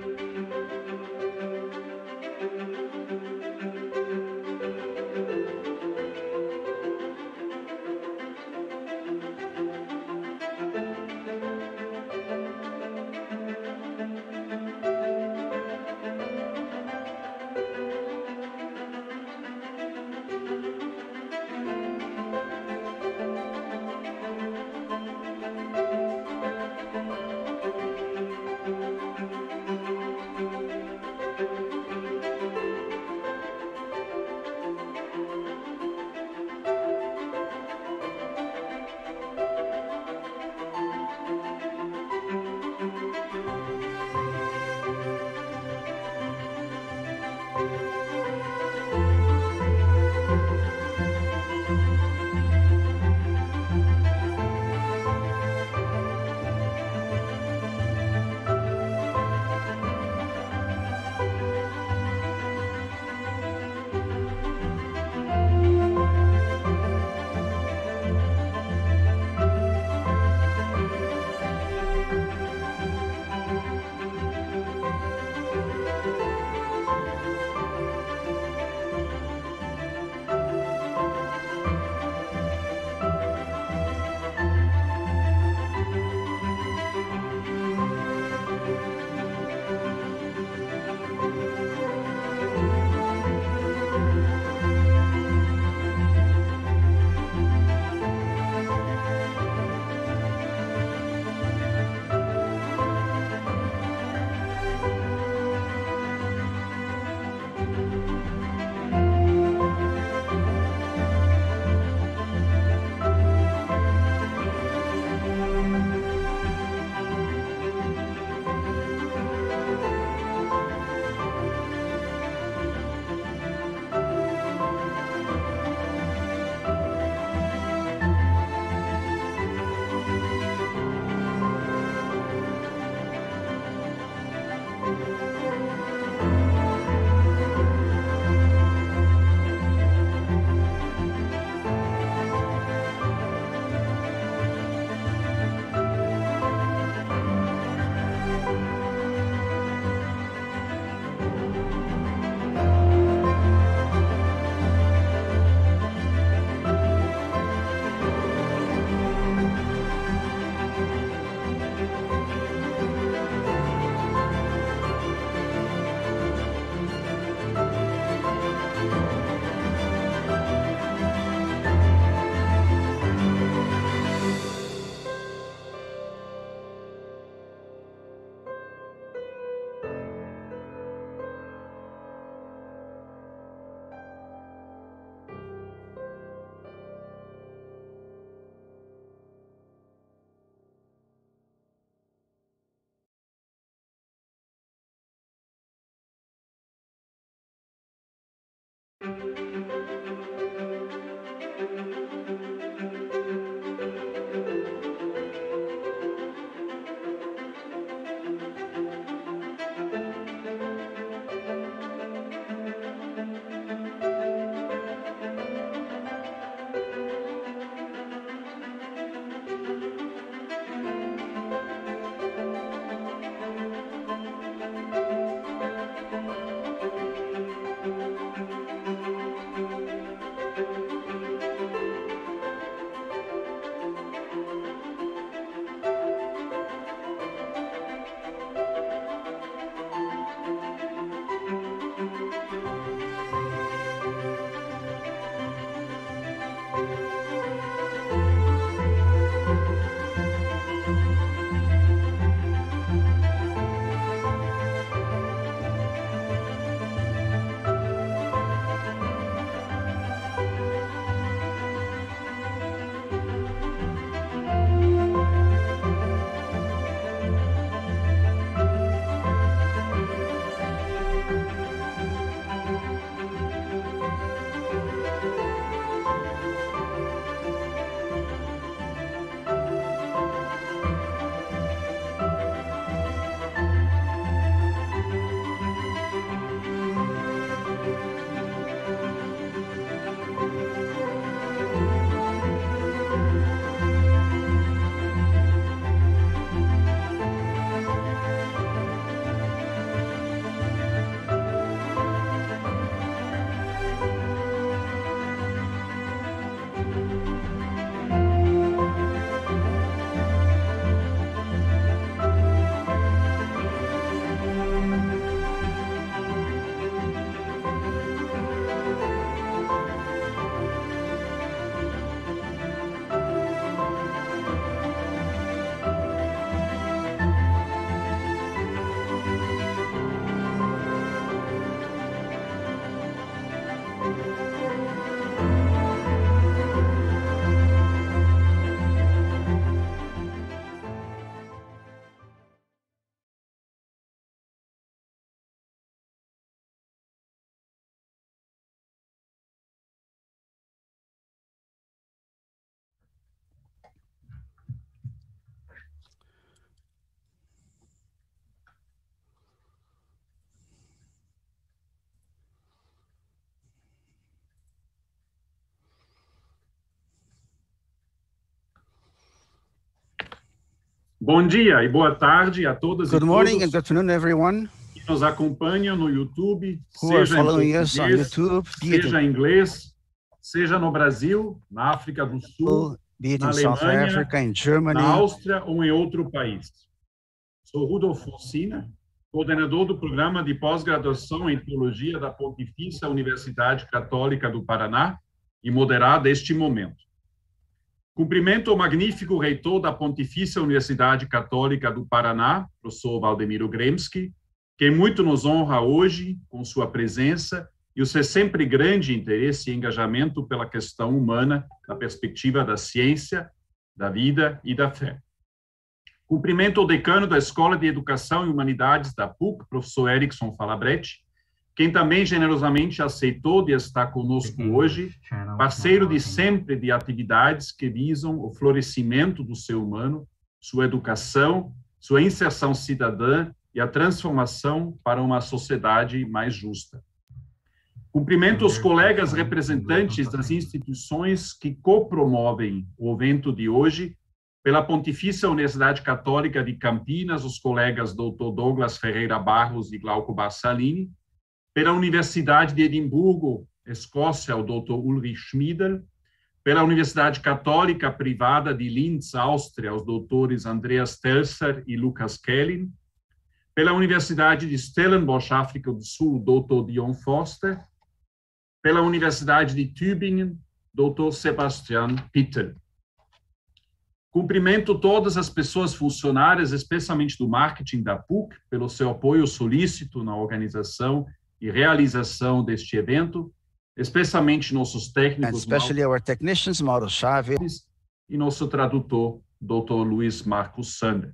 thank you thank you Bom dia e boa tarde a todas good e morning todos. and good afternoon, everyone. Que nos acompanham no YouTube, seja em on YouTube, seja inglês, seja no Brasil, na África do Sul, be it na in South Alemanha, Africa, in Germany. na Áustria ou em outro país. Sou Rudolf Fonsina, coordenador do programa de pós-graduação em teologia da Pontifícia Universidade Católica do Paraná e moderado este momento. Cumprimento o magnífico reitor da Pontifícia Universidade Católica do Paraná, professor Valdemiro Gremski, que muito nos honra hoje com sua presença e o seu sempre grande interesse e engajamento pela questão humana na perspectiva da ciência, da vida e da fé. Cumprimento o decano da Escola de Educação e Humanidades da PUC, professor Erickson Falabretti, quem também generosamente aceitou de estar conosco hoje, parceiro de sempre de atividades que visam o florescimento do ser humano, sua educação, sua inserção cidadã e a transformação para uma sociedade mais justa. Cumprimento os colegas representantes das instituições que copromovem o evento de hoje, pela Pontifícia Universidade Católica de Campinas, os colegas Dr. Douglas Ferreira Barros e Glauco Barsalini, pela Universidade de Edimburgo, Escócia, o Dr. Ulrich Schmiedel, pela Universidade Católica Privada de Linz, Áustria, os doutores Andreas Telser e Lucas Kellin, pela Universidade de Stellenbosch, África do Sul, o Dr. Dion Foster, pela Universidade de Tübingen, Dr. Sebastian Peter. Cumprimento todas as pessoas funcionárias, especialmente do marketing da PUC, pelo seu apoio solícito na organização e realização deste evento, especialmente nossos técnicos. especially Mauro, our technicians, Mauro E nosso tradutor, Dr. Luiz Marcos Sander.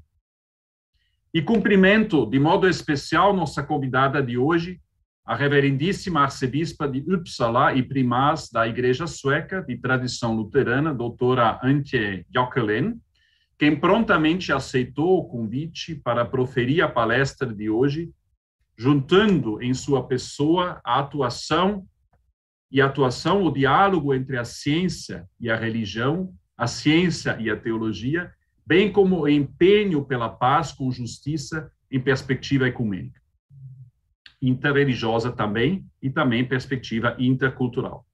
E cumprimento de modo especial nossa convidada de hoje, a reverendíssima arcebispa de Uppsala e primaz da Igreja Sueca de tradição luterana, doutora Antje Jokelen, quem prontamente aceitou o convite para proferir a palestra de hoje juntando em sua pessoa a atuação e a atuação, o diálogo entre a ciência e a religião, a ciência e a teologia, bem como o empenho pela paz com justiça em perspectiva ecumênica, interreligiosa também e também perspectiva intercultural.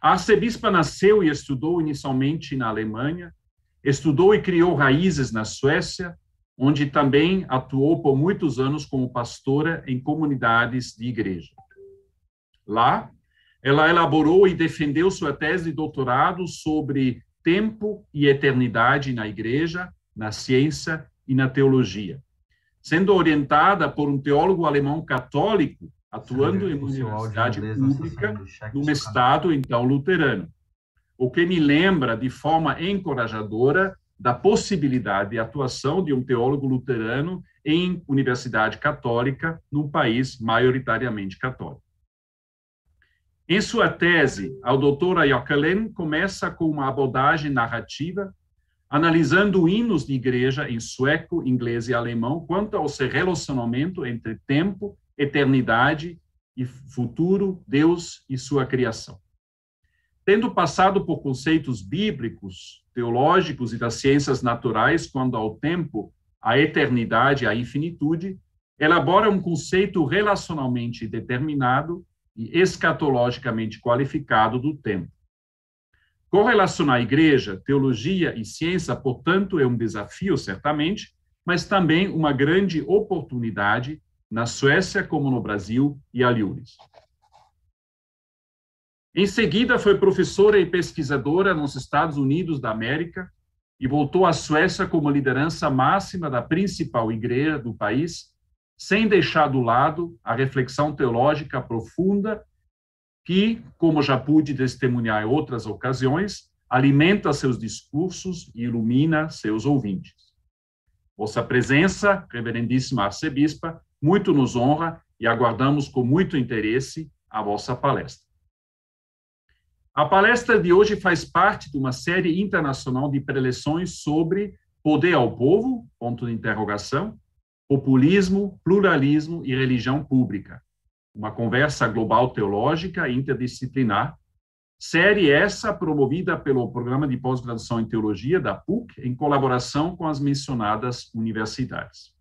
A arcebispa nasceu e estudou inicialmente na Alemanha, estudou e criou raízes na Suécia, onde também atuou por muitos anos como pastora em comunidades de igreja. Lá, ela elaborou e defendeu sua tese de doutorado sobre tempo e eternidade na igreja, na ciência e na teologia, sendo orientada por um teólogo alemão católico atuando em uma universidade pública num estado então luterano. O que me lembra de forma encorajadora da possibilidade de atuação de um teólogo luterano em universidade católica num país maioritariamente católico. Em sua tese, a doutora Jokelen começa com uma abordagem narrativa, analisando hinos de igreja em sueco, inglês e alemão quanto ao seu relacionamento entre tempo, eternidade e futuro, Deus e sua criação. Tendo passado por conceitos bíblicos, teológicos e das ciências naturais quanto ao tempo, à eternidade, à infinitude, elabora um conceito relacionalmente determinado e escatologicamente qualificado do tempo. Correlacionar igreja, teologia e ciência, portanto, é um desafio, certamente, mas também uma grande oportunidade na Suécia, como no Brasil e aliures. Em seguida, foi professora e pesquisadora nos Estados Unidos da América e voltou à Suécia como liderança máxima da principal igreja do país, sem deixar do lado a reflexão teológica profunda que, como já pude testemunhar em outras ocasiões, alimenta seus discursos e ilumina seus ouvintes. Vossa presença, Reverendíssima Arcebispa, muito nos honra e aguardamos com muito interesse a vossa palestra. A palestra de hoje faz parte de uma série internacional de preleções sobre poder ao povo, ponto de interrogação, populismo, pluralismo e religião pública. Uma conversa global teológica interdisciplinar, série essa promovida pelo Programa de Pós-Graduação em Teologia da PUC, em colaboração com as mencionadas universidades.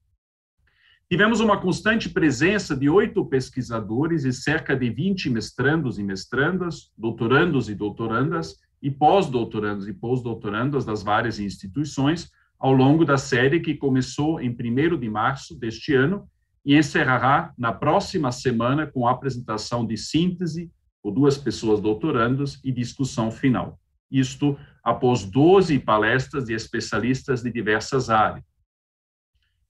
Tivemos uma constante presença de oito pesquisadores e cerca de 20 mestrandos e mestrandas, doutorandos e doutorandas, e pós-doutorandos e pós-doutorandas das várias instituições, ao longo da série que começou em 1 de março deste ano e encerrará na próxima semana com a apresentação de síntese por duas pessoas doutorandos e discussão final. Isto após 12 palestras de especialistas de diversas áreas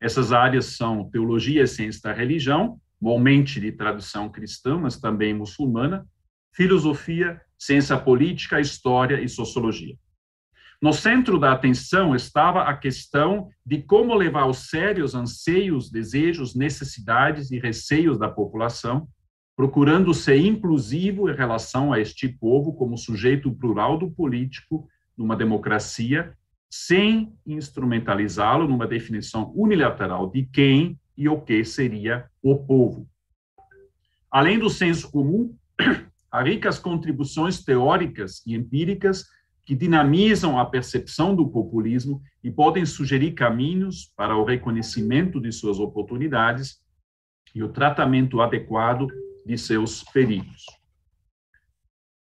essas áreas são teologia e ciência da religião, mormente de tradução cristã, mas também muçulmana, filosofia, ciência política, história e sociologia. No centro da atenção estava a questão de como levar aos sérios anseios, desejos, necessidades e receios da população, procurando ser inclusivo em relação a este povo como sujeito plural do político numa democracia sem instrumentalizá-lo numa definição unilateral de quem e o que seria o povo. Além do senso comum, há ricas contribuições teóricas e empíricas que dinamizam a percepção do populismo e podem sugerir caminhos para o reconhecimento de suas oportunidades e o tratamento adequado de seus perigos.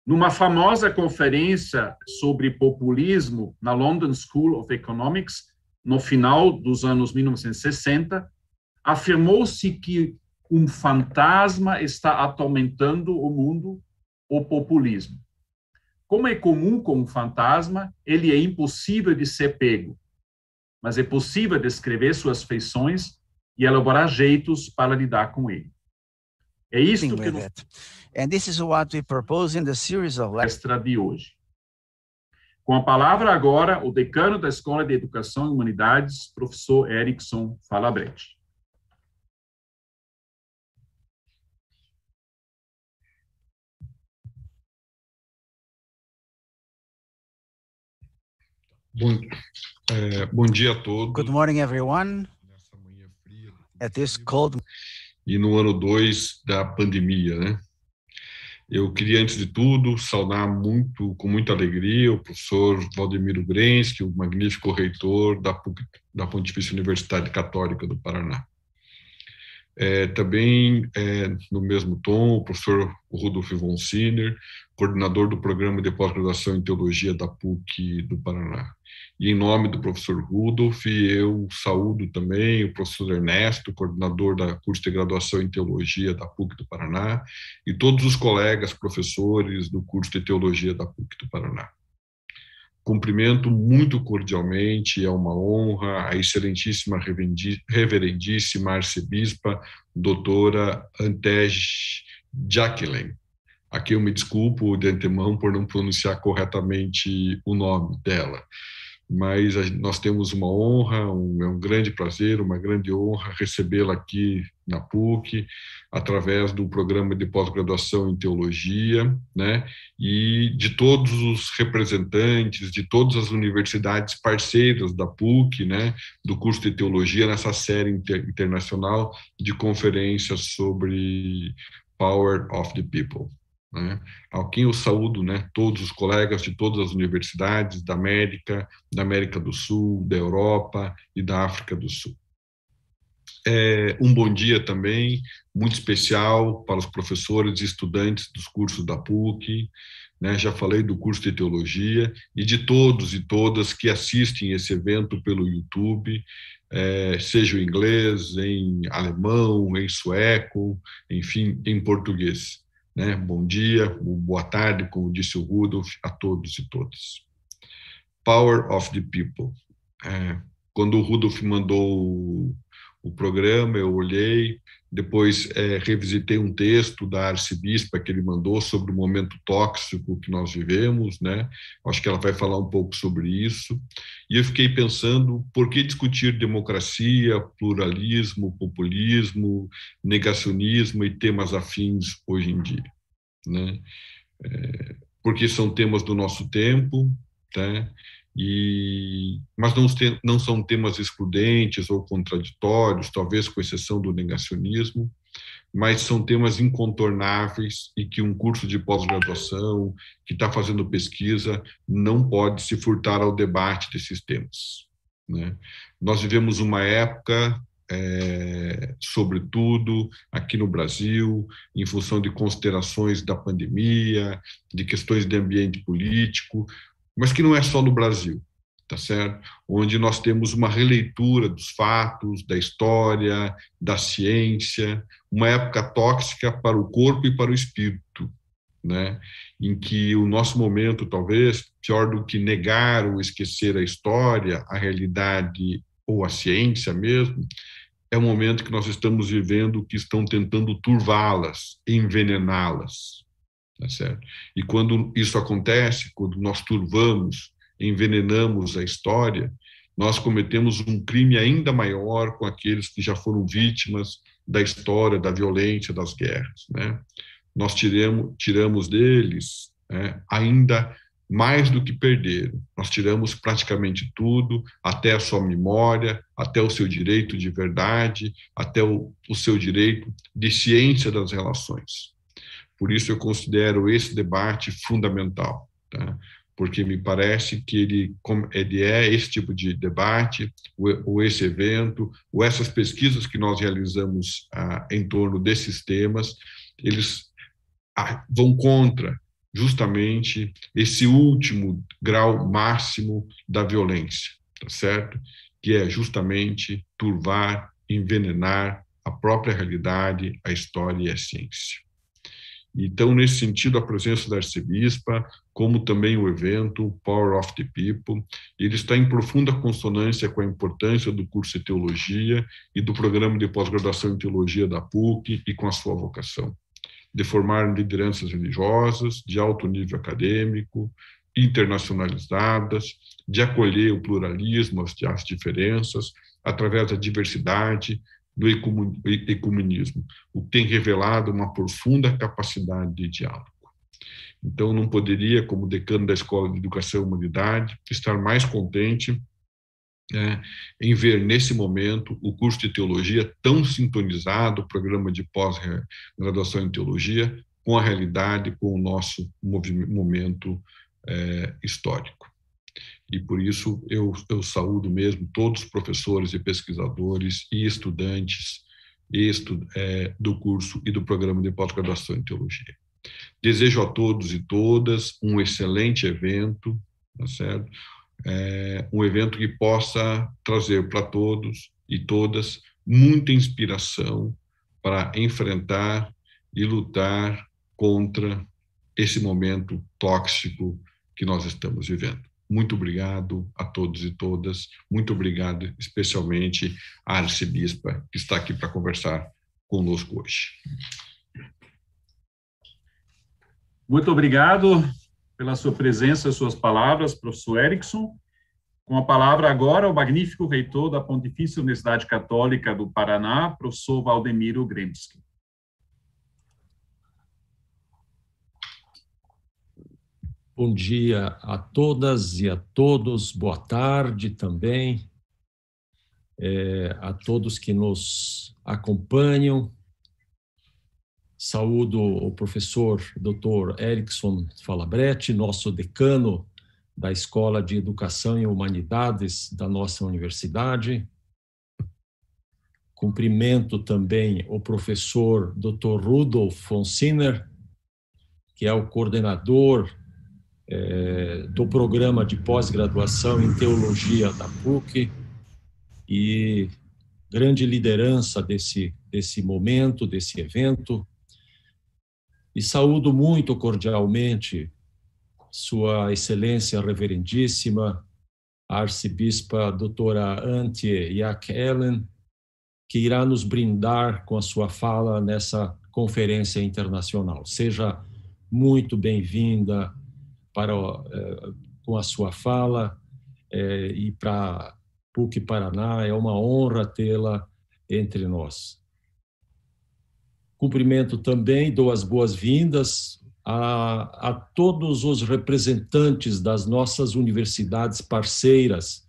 Numa famosa conferência sobre populismo na London School of Economics, no final dos anos 1960, afirmou-se que um fantasma está atormentando o mundo, o populismo. Como é comum com um fantasma, ele é impossível de ser pego, mas é possível descrever suas feições e elaborar jeitos para lidar com ele. É isso que... And this is what we propose in the series of extra de hoje. Com a palavra agora o decano da Escola de Educação e Humanidades, professor Erickson Falabretti. Bom, é, bom, dia a todos. Good morning, everyone. Nessa manhã fria. At this cold... E no ano 2 da pandemia, né? Eu queria, antes de tudo, saudar muito, com muita alegria, o professor Valdemiro Grenski, o magnífico reitor da, da Pontifícia Universidade Católica do Paraná. É, também, é, no mesmo tom, o professor Rudolf von Sinner, coordenador do programa de pós-graduação em teologia da PUC do Paraná. E em nome do professor Rudolf, eu saúdo também o professor Ernesto, coordenador da curso de graduação em teologia da PUC do Paraná, e todos os colegas professores do curso de teologia da PUC do Paraná cumprimento muito cordialmente, é uma honra, a excelentíssima reverendíssima arcebispa doutora Antej Jacqueline. Aqui eu me desculpo de antemão por não pronunciar corretamente o nome dela mas nós temos uma honra, um, é um grande prazer, uma grande honra recebê-la aqui na PUC, através do programa de pós-graduação em teologia, né, e de todos os representantes de todas as universidades parceiras da PUC, né, do curso de teologia nessa série inter internacional de conferências sobre Power of the People. Né? Ao quem eu saúdo, né, todos os colegas de todas as universidades da América, da América do Sul, da Europa e da África do Sul. É, um bom dia também, muito especial para os professores e estudantes dos cursos da PUC, né, já falei do curso de teologia e de todos e todas que assistem esse evento pelo YouTube, é, seja em inglês, em alemão, em sueco, enfim, em português. Né? Bom dia, boa tarde, como disse o Rudolf, a todos e todas. Power of the People. É, quando o Rudolf mandou o programa, eu olhei, depois é, revisitei um texto da arcebispa que ele mandou sobre o momento tóxico que nós vivemos, né? Acho que ela vai falar um pouco sobre isso. E eu fiquei pensando por que discutir democracia, pluralismo, populismo, negacionismo e temas afins hoje em dia, né? É, porque são temas do nosso tempo, tá? E, mas não, não são temas excludentes ou contraditórios, talvez com exceção do negacionismo, mas são temas incontornáveis e que um curso de pós-graduação que está fazendo pesquisa não pode se furtar ao debate desses temas. Né? Nós vivemos uma época, é, sobretudo aqui no Brasil, em função de considerações da pandemia, de questões de ambiente político, mas que não é só no Brasil tá certo? Onde nós temos uma releitura dos fatos, da história, da ciência, uma época tóxica para o corpo e para o espírito, né? Em que o nosso momento, talvez, pior do que negar ou esquecer a história, a realidade ou a ciência mesmo, é o momento que nós estamos vivendo que estão tentando turvá-las, envenená-las, tá certo? E quando isso acontece, quando nós turvamos envenenamos a história, nós cometemos um crime ainda maior com aqueles que já foram vítimas da história, da violência, das guerras. Né? Nós tiramos deles né, ainda mais do que perderam. Nós tiramos praticamente tudo, até a sua memória, até o seu direito de verdade, até o, o seu direito de ciência das relações. Por isso, eu considero esse debate fundamental. Tá? porque me parece que ele, ele é esse tipo de debate, ou esse evento, ou essas pesquisas que nós realizamos ah, em torno desses temas, eles ah, vão contra justamente esse último grau máximo da violência, tá certo? Que é justamente turvar, envenenar a própria realidade, a história e a ciência. Então, nesse sentido, a presença da arcebispa, como também o evento Power of the People. Ele está em profunda consonância com a importância do curso de teologia e do programa de pós-graduação em teologia da PUC e com a sua vocação de formar lideranças religiosas de alto nível acadêmico, internacionalizadas, de acolher o pluralismo, as diferenças, através da diversidade, do ecumenismo, o que tem revelado uma profunda capacidade de diálogo. Então, não poderia, como decano da Escola de Educação e Humanidade, estar mais contente né, em ver, nesse momento, o curso de teologia tão sintonizado, o programa de pós-graduação em teologia, com a realidade, com o nosso momento é, histórico. E por isso eu, eu saúdo mesmo todos os professores e pesquisadores e estudantes estu, é, do curso e do programa de pós-graduação em teologia. Desejo a todos e todas um excelente evento, tá certo? É, um evento que possa trazer para todos e todas muita inspiração para enfrentar e lutar contra esse momento tóxico que nós estamos vivendo. Muito obrigado a todos e todas, muito obrigado especialmente à arcebispa que está aqui para conversar conosco hoje. Muito obrigado pela sua presença, suas palavras, professor Erickson. Com a palavra agora, o magnífico reitor da Pontifícia Universidade Católica do Paraná, professor Valdemiro Gremski. Bom dia a todas e a todos, boa tarde também é, a todos que nos acompanham Saúdo o professor Dr. Erickson Falabretti, nosso decano da Escola de Educação e Humanidades da nossa universidade. Cumprimento também o professor Dr. Rudolf von Sinner, que é o coordenador eh, do programa de pós-graduação em teologia da PUC e grande liderança desse, desse momento, desse evento e saúdo muito cordialmente Sua Excelência Reverendíssima, Arcebispa Doutora Antje Jack Ellen, que irá nos brindar com a sua fala nessa conferência internacional. Seja muito bem-vinda para eh, com a sua fala eh, e para PUC Paraná é uma honra tê-la entre nós. Cumprimento também, dou as boas-vindas a, a todos os representantes das nossas universidades parceiras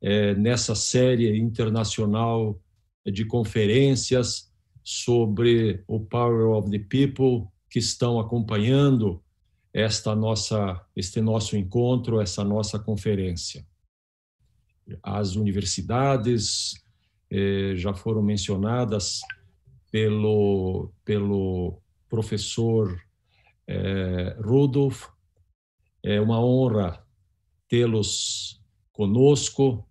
é, nessa série internacional de conferências sobre o Power of the People que estão acompanhando esta nossa este nosso encontro, essa nossa conferência. As universidades eh, já foram mencionadas pelo, pelo professor é, Rudolf. É uma honra tê-los conosco.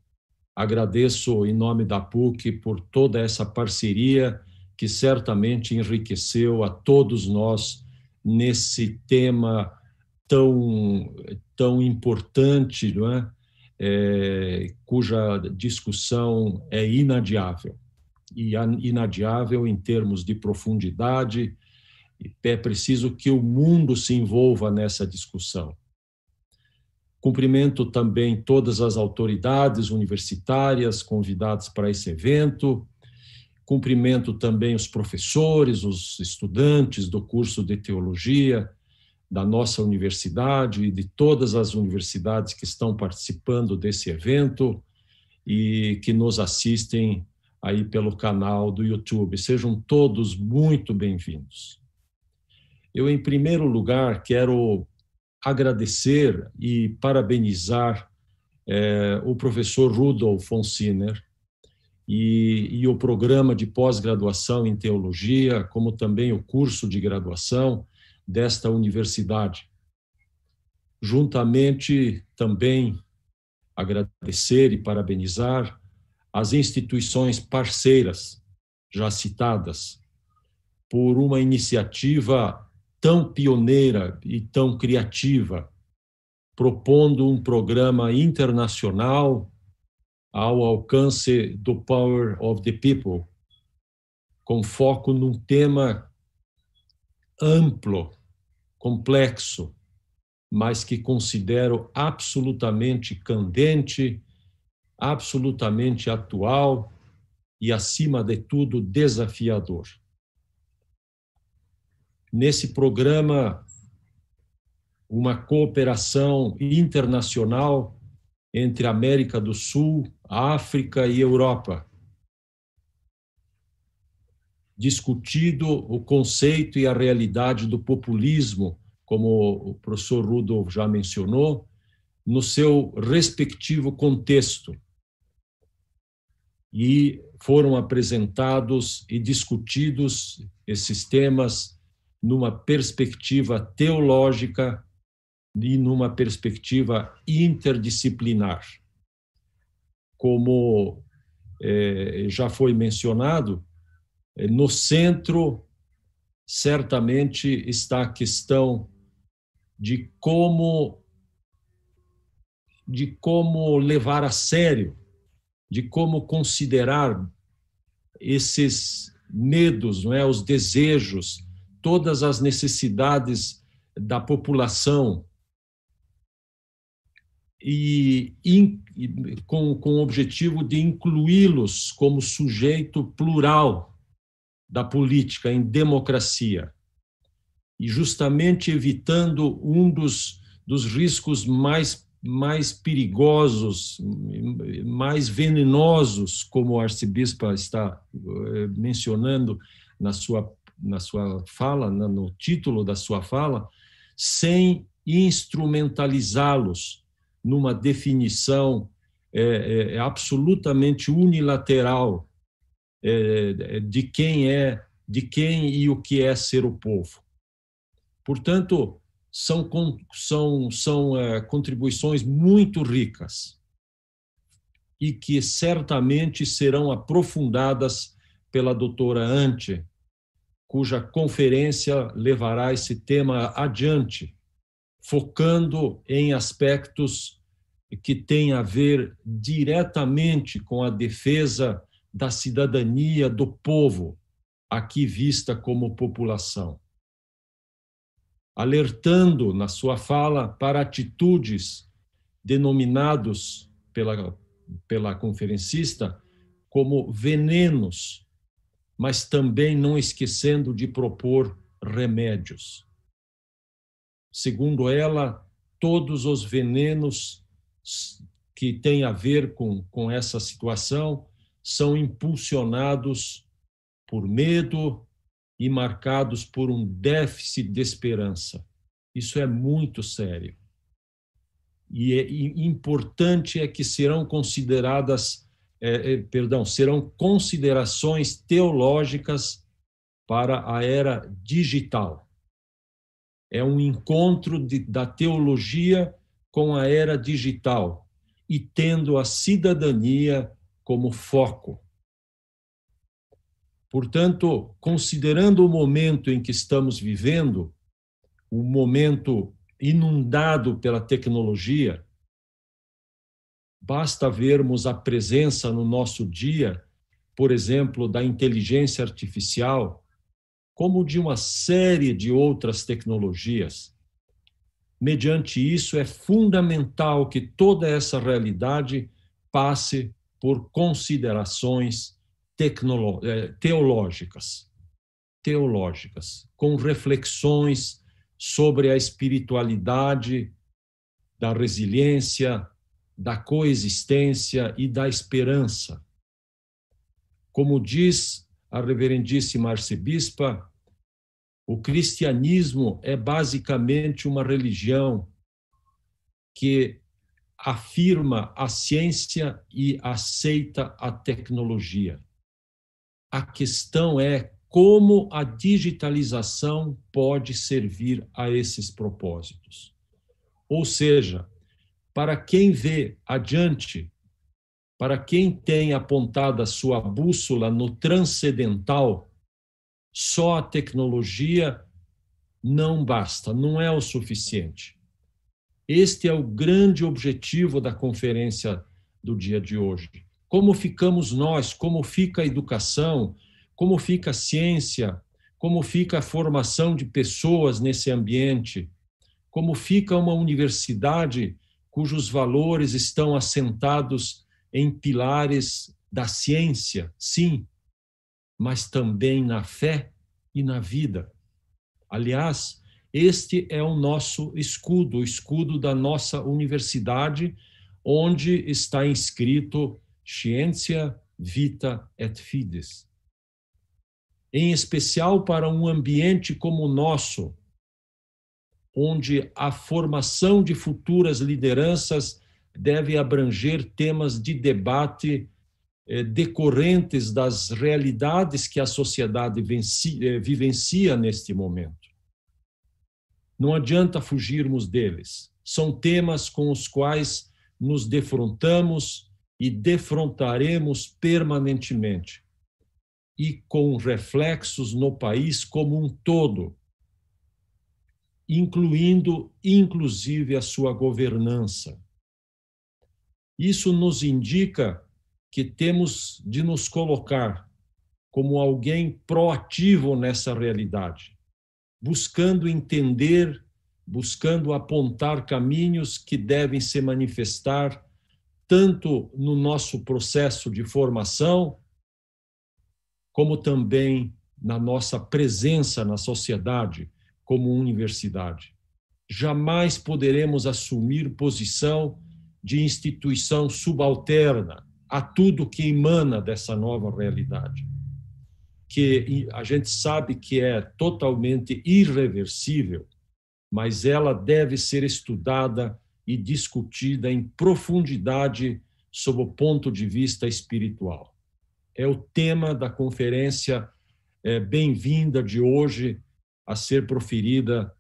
Agradeço em nome da PUC por toda essa parceria que certamente enriqueceu a todos nós nesse tema tão, tão importante, não é? É, cuja discussão é inadiável e inadiável em termos de profundidade. É preciso que o mundo se envolva nessa discussão. Cumprimento também todas as autoridades universitárias convidadas para esse evento. Cumprimento também os professores, os estudantes do curso de teologia da nossa universidade e de todas as universidades que estão participando desse evento e que nos assistem aí pelo canal do YouTube. Sejam todos muito bem-vindos. Eu, em primeiro lugar, quero agradecer e parabenizar eh, o professor Rudolf von Sinner e, e o programa de pós-graduação em teologia, como também o curso de graduação desta universidade. Juntamente também agradecer e parabenizar as instituições parceiras já citadas por uma iniciativa tão pioneira e tão criativa, propondo um programa internacional ao alcance do Power of the People, com foco num tema amplo, complexo, mas que considero absolutamente candente absolutamente atual e, acima de tudo, desafiador. Nesse programa, uma cooperação internacional entre América do Sul, África e Europa. Discutido o conceito e a realidade do populismo, como o professor Rudolf já mencionou, no seu respectivo contexto e foram apresentados e discutidos esses temas numa perspectiva teológica e numa perspectiva interdisciplinar. Como é, já foi mencionado, é, no centro certamente está a questão de como de como levar a sério de como considerar esses medos, não é, os desejos, todas as necessidades da população e, in, com, com o objetivo de incluí-los como sujeito plural da política em democracia e justamente evitando um dos, dos riscos mais mais perigosos, mais venenosos, como o arcebispo está eh, mencionando na sua, na sua fala, no título da sua fala, sem instrumentalizá-los numa definição é, é, absolutamente unilateral é, de quem é, de quem e o que é ser o povo. Portanto, são, são, são é, contribuições muito ricas e que certamente serão aprofundadas pela doutora Ante, cuja conferência levará esse tema adiante, focando em aspectos que têm a ver diretamente com a defesa da cidadania do povo, aqui vista como população alertando na sua fala para atitudes denominados pela, pela conferencista como venenos, mas também não esquecendo de propor remédios. Segundo ela, todos os venenos que têm a ver com, com essa situação são impulsionados por medo, e marcados por um déficit de esperança. Isso é muito sério. E, é, importante é que serão consideradas, é, é, perdão, serão considerações teológicas para a era digital. É um encontro de, da teologia com a era digital e tendo a cidadania como foco. Portanto, considerando o momento em que estamos vivendo, o momento inundado pela tecnologia, basta vermos a presença no nosso dia, por exemplo, da inteligência artificial, como de uma série de outras tecnologias. Mediante isso, é fundamental que toda essa realidade passe por considerações eh, teológicas, teológicas, com reflexões sobre a espiritualidade da resiliência, da coexistência e da esperança. Como diz a reverendíssima arcebispa, o cristianismo é basicamente uma religião que afirma a ciência e aceita a tecnologia a questão é como a digitalização pode servir a esses propósitos. Ou seja, para quem vê adiante, para quem tem apontado a sua bússola no transcendental, só a tecnologia não basta, não é o suficiente. Este é o grande objetivo da conferência do dia de hoje como ficamos nós? Como fica a educação? Como fica a ciência? Como fica a formação de pessoas nesse ambiente? Como fica uma universidade cujos valores estão assentados em pilares da ciência, sim, mas também na fé e na vida? Aliás, este é o nosso escudo, o escudo da nossa universidade, onde está inscrito Scientia vita et fides. Em especial para um ambiente como o nosso, onde a formação de futuras lideranças deve abranger temas de debate eh, decorrentes das realidades que a sociedade eh, vivencia neste momento. Não adianta fugirmos deles. São temas com os quais nos defrontamos e defrontaremos permanentemente, e com reflexos no país como um todo, incluindo inclusive a sua governança. Isso nos indica que temos de nos colocar como alguém proativo nessa realidade, buscando entender, buscando apontar caminhos que devem se manifestar tanto no nosso processo de formação, como também na nossa presença na sociedade como universidade. Jamais poderemos assumir posição de instituição subalterna a tudo que emana dessa nova realidade, que a gente sabe que é totalmente irreversível, mas ela deve ser estudada e discutida em profundidade sob o ponto de vista espiritual. É o tema da conferência é, Bem-vinda de hoje a ser proferida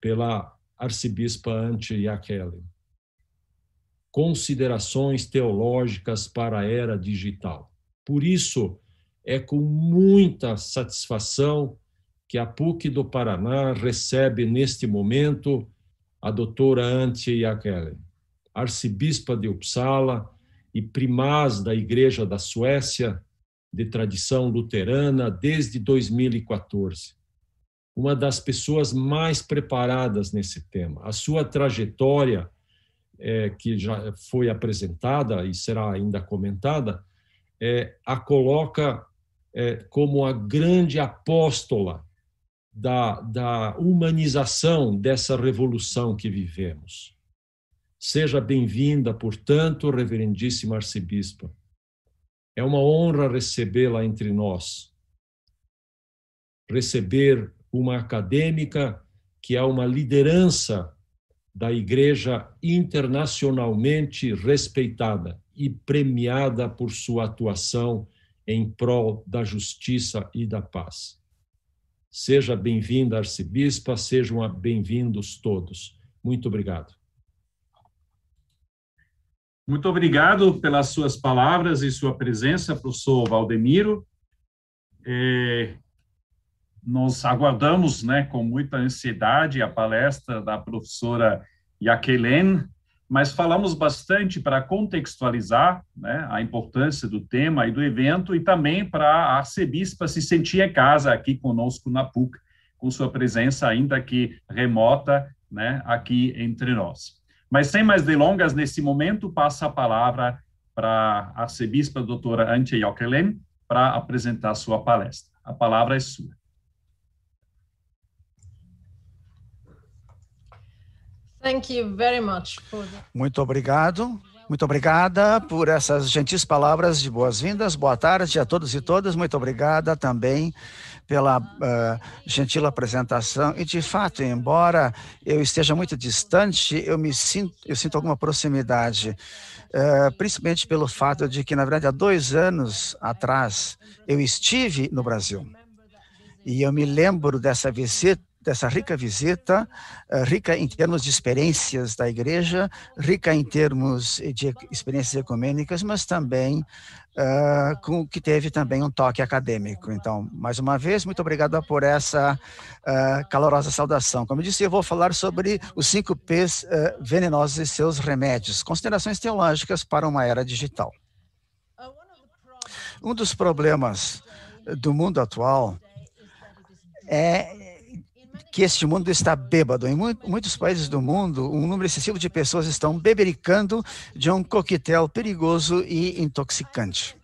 pela arcebispa Ante Iachele. Considerações teológicas para a era digital. Por isso, é com muita satisfação que a PUC do Paraná recebe neste momento a doutora Antje Jagelle, arcebispa de Uppsala e primaz da Igreja da Suécia, de tradição luterana, desde 2014. Uma das pessoas mais preparadas nesse tema. A sua trajetória, é, que já foi apresentada e será ainda comentada, é, a coloca é, como a grande apóstola da, da humanização dessa revolução que vivemos. Seja bem-vinda, portanto, Reverendíssima Arcebispa. É uma honra recebê-la entre nós. Receber uma acadêmica que é uma liderança da Igreja internacionalmente respeitada e premiada por sua atuação em prol da justiça e da paz. Seja bem-vinda, arcebispa, sejam bem-vindos todos. Muito obrigado. Muito obrigado pelas suas palavras e sua presença, professor Valdemiro. É, nós aguardamos né, com muita ansiedade a palestra da professora Jaqueline mas falamos bastante para contextualizar né, a importância do tema e do evento e também para a arcebispa se sentir em casa aqui conosco na PUC, com sua presença ainda que remota né, aqui entre nós. Mas sem mais delongas, nesse momento passa a palavra para a arcebispa doutora Antje Jokelen para apresentar sua palestra. A palavra é sua. Thank you very much for... Muito obrigado. Muito obrigada por essas gentis palavras de boas-vindas. Boa tarde a todos e todas. Muito obrigada também pela uh, gentil apresentação. E, de fato, embora eu esteja muito distante, eu me sinto, eu sinto alguma proximidade, uh, principalmente pelo fato de que, na verdade, há dois anos atrás eu estive no Brasil. E eu me lembro dessa visita dessa rica visita, eh, rica em termos de experiências da igreja, rica em termos de experiências ecumênicas, mas também uh, com que teve também um toque acadêmico. Então, mais uma vez, muito obrigado por essa uh, calorosa saudação. Como eu disse, eu vou falar sobre os cinco P's uh, venenosos e seus remédios, considerações teológicas para uma era digital. Um dos problemas do mundo atual é que este mundo está bêbado. Em muitos países do mundo, um número excessivo de pessoas estão bebericando de um coquetel perigoso e intoxicante.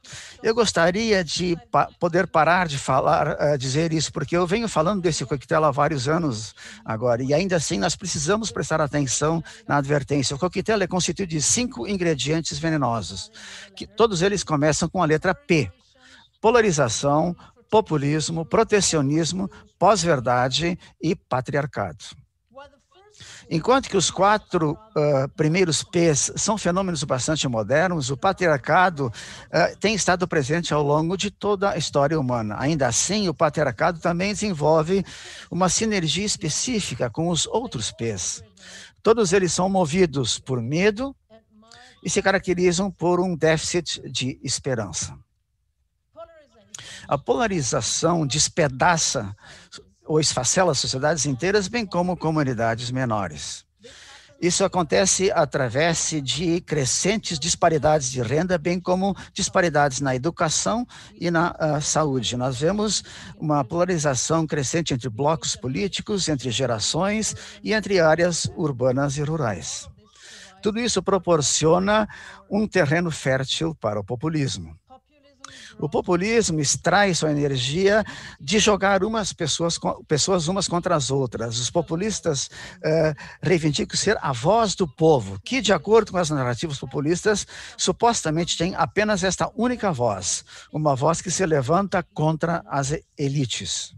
Eu gostaria de pa poder parar de falar, uh, dizer isso, porque eu venho falando desse coquetel há vários anos agora, e ainda assim nós precisamos prestar atenção na advertência. O coquetel é constituído de cinco ingredientes venenosos, que todos eles começam com a letra P polarização, populismo, protecionismo, pós-verdade e patriarcado. Enquanto que os quatro uh, primeiros P's são fenômenos bastante modernos, o patriarcado uh, tem estado presente ao longo de toda a história humana. Ainda assim, o patriarcado também desenvolve uma sinergia específica com os outros P's. Todos eles são movidos por medo e se caracterizam por um déficit de esperança. A polarização despedaça ou esfacela sociedades inteiras, bem como comunidades menores. Isso acontece através de crescentes disparidades de renda, bem como disparidades na educação e na uh, saúde. Nós vemos uma polarização crescente entre blocos políticos, entre gerações e entre áreas urbanas e rurais. Tudo isso proporciona um terreno fértil para o populismo. O populismo extrai sua energia de jogar umas pessoas, pessoas umas contra as outras. Os populistas eh, reivindicam ser a voz do povo, que, de acordo com as narrativas populistas, supostamente tem apenas esta única voz, uma voz que se levanta contra as elites.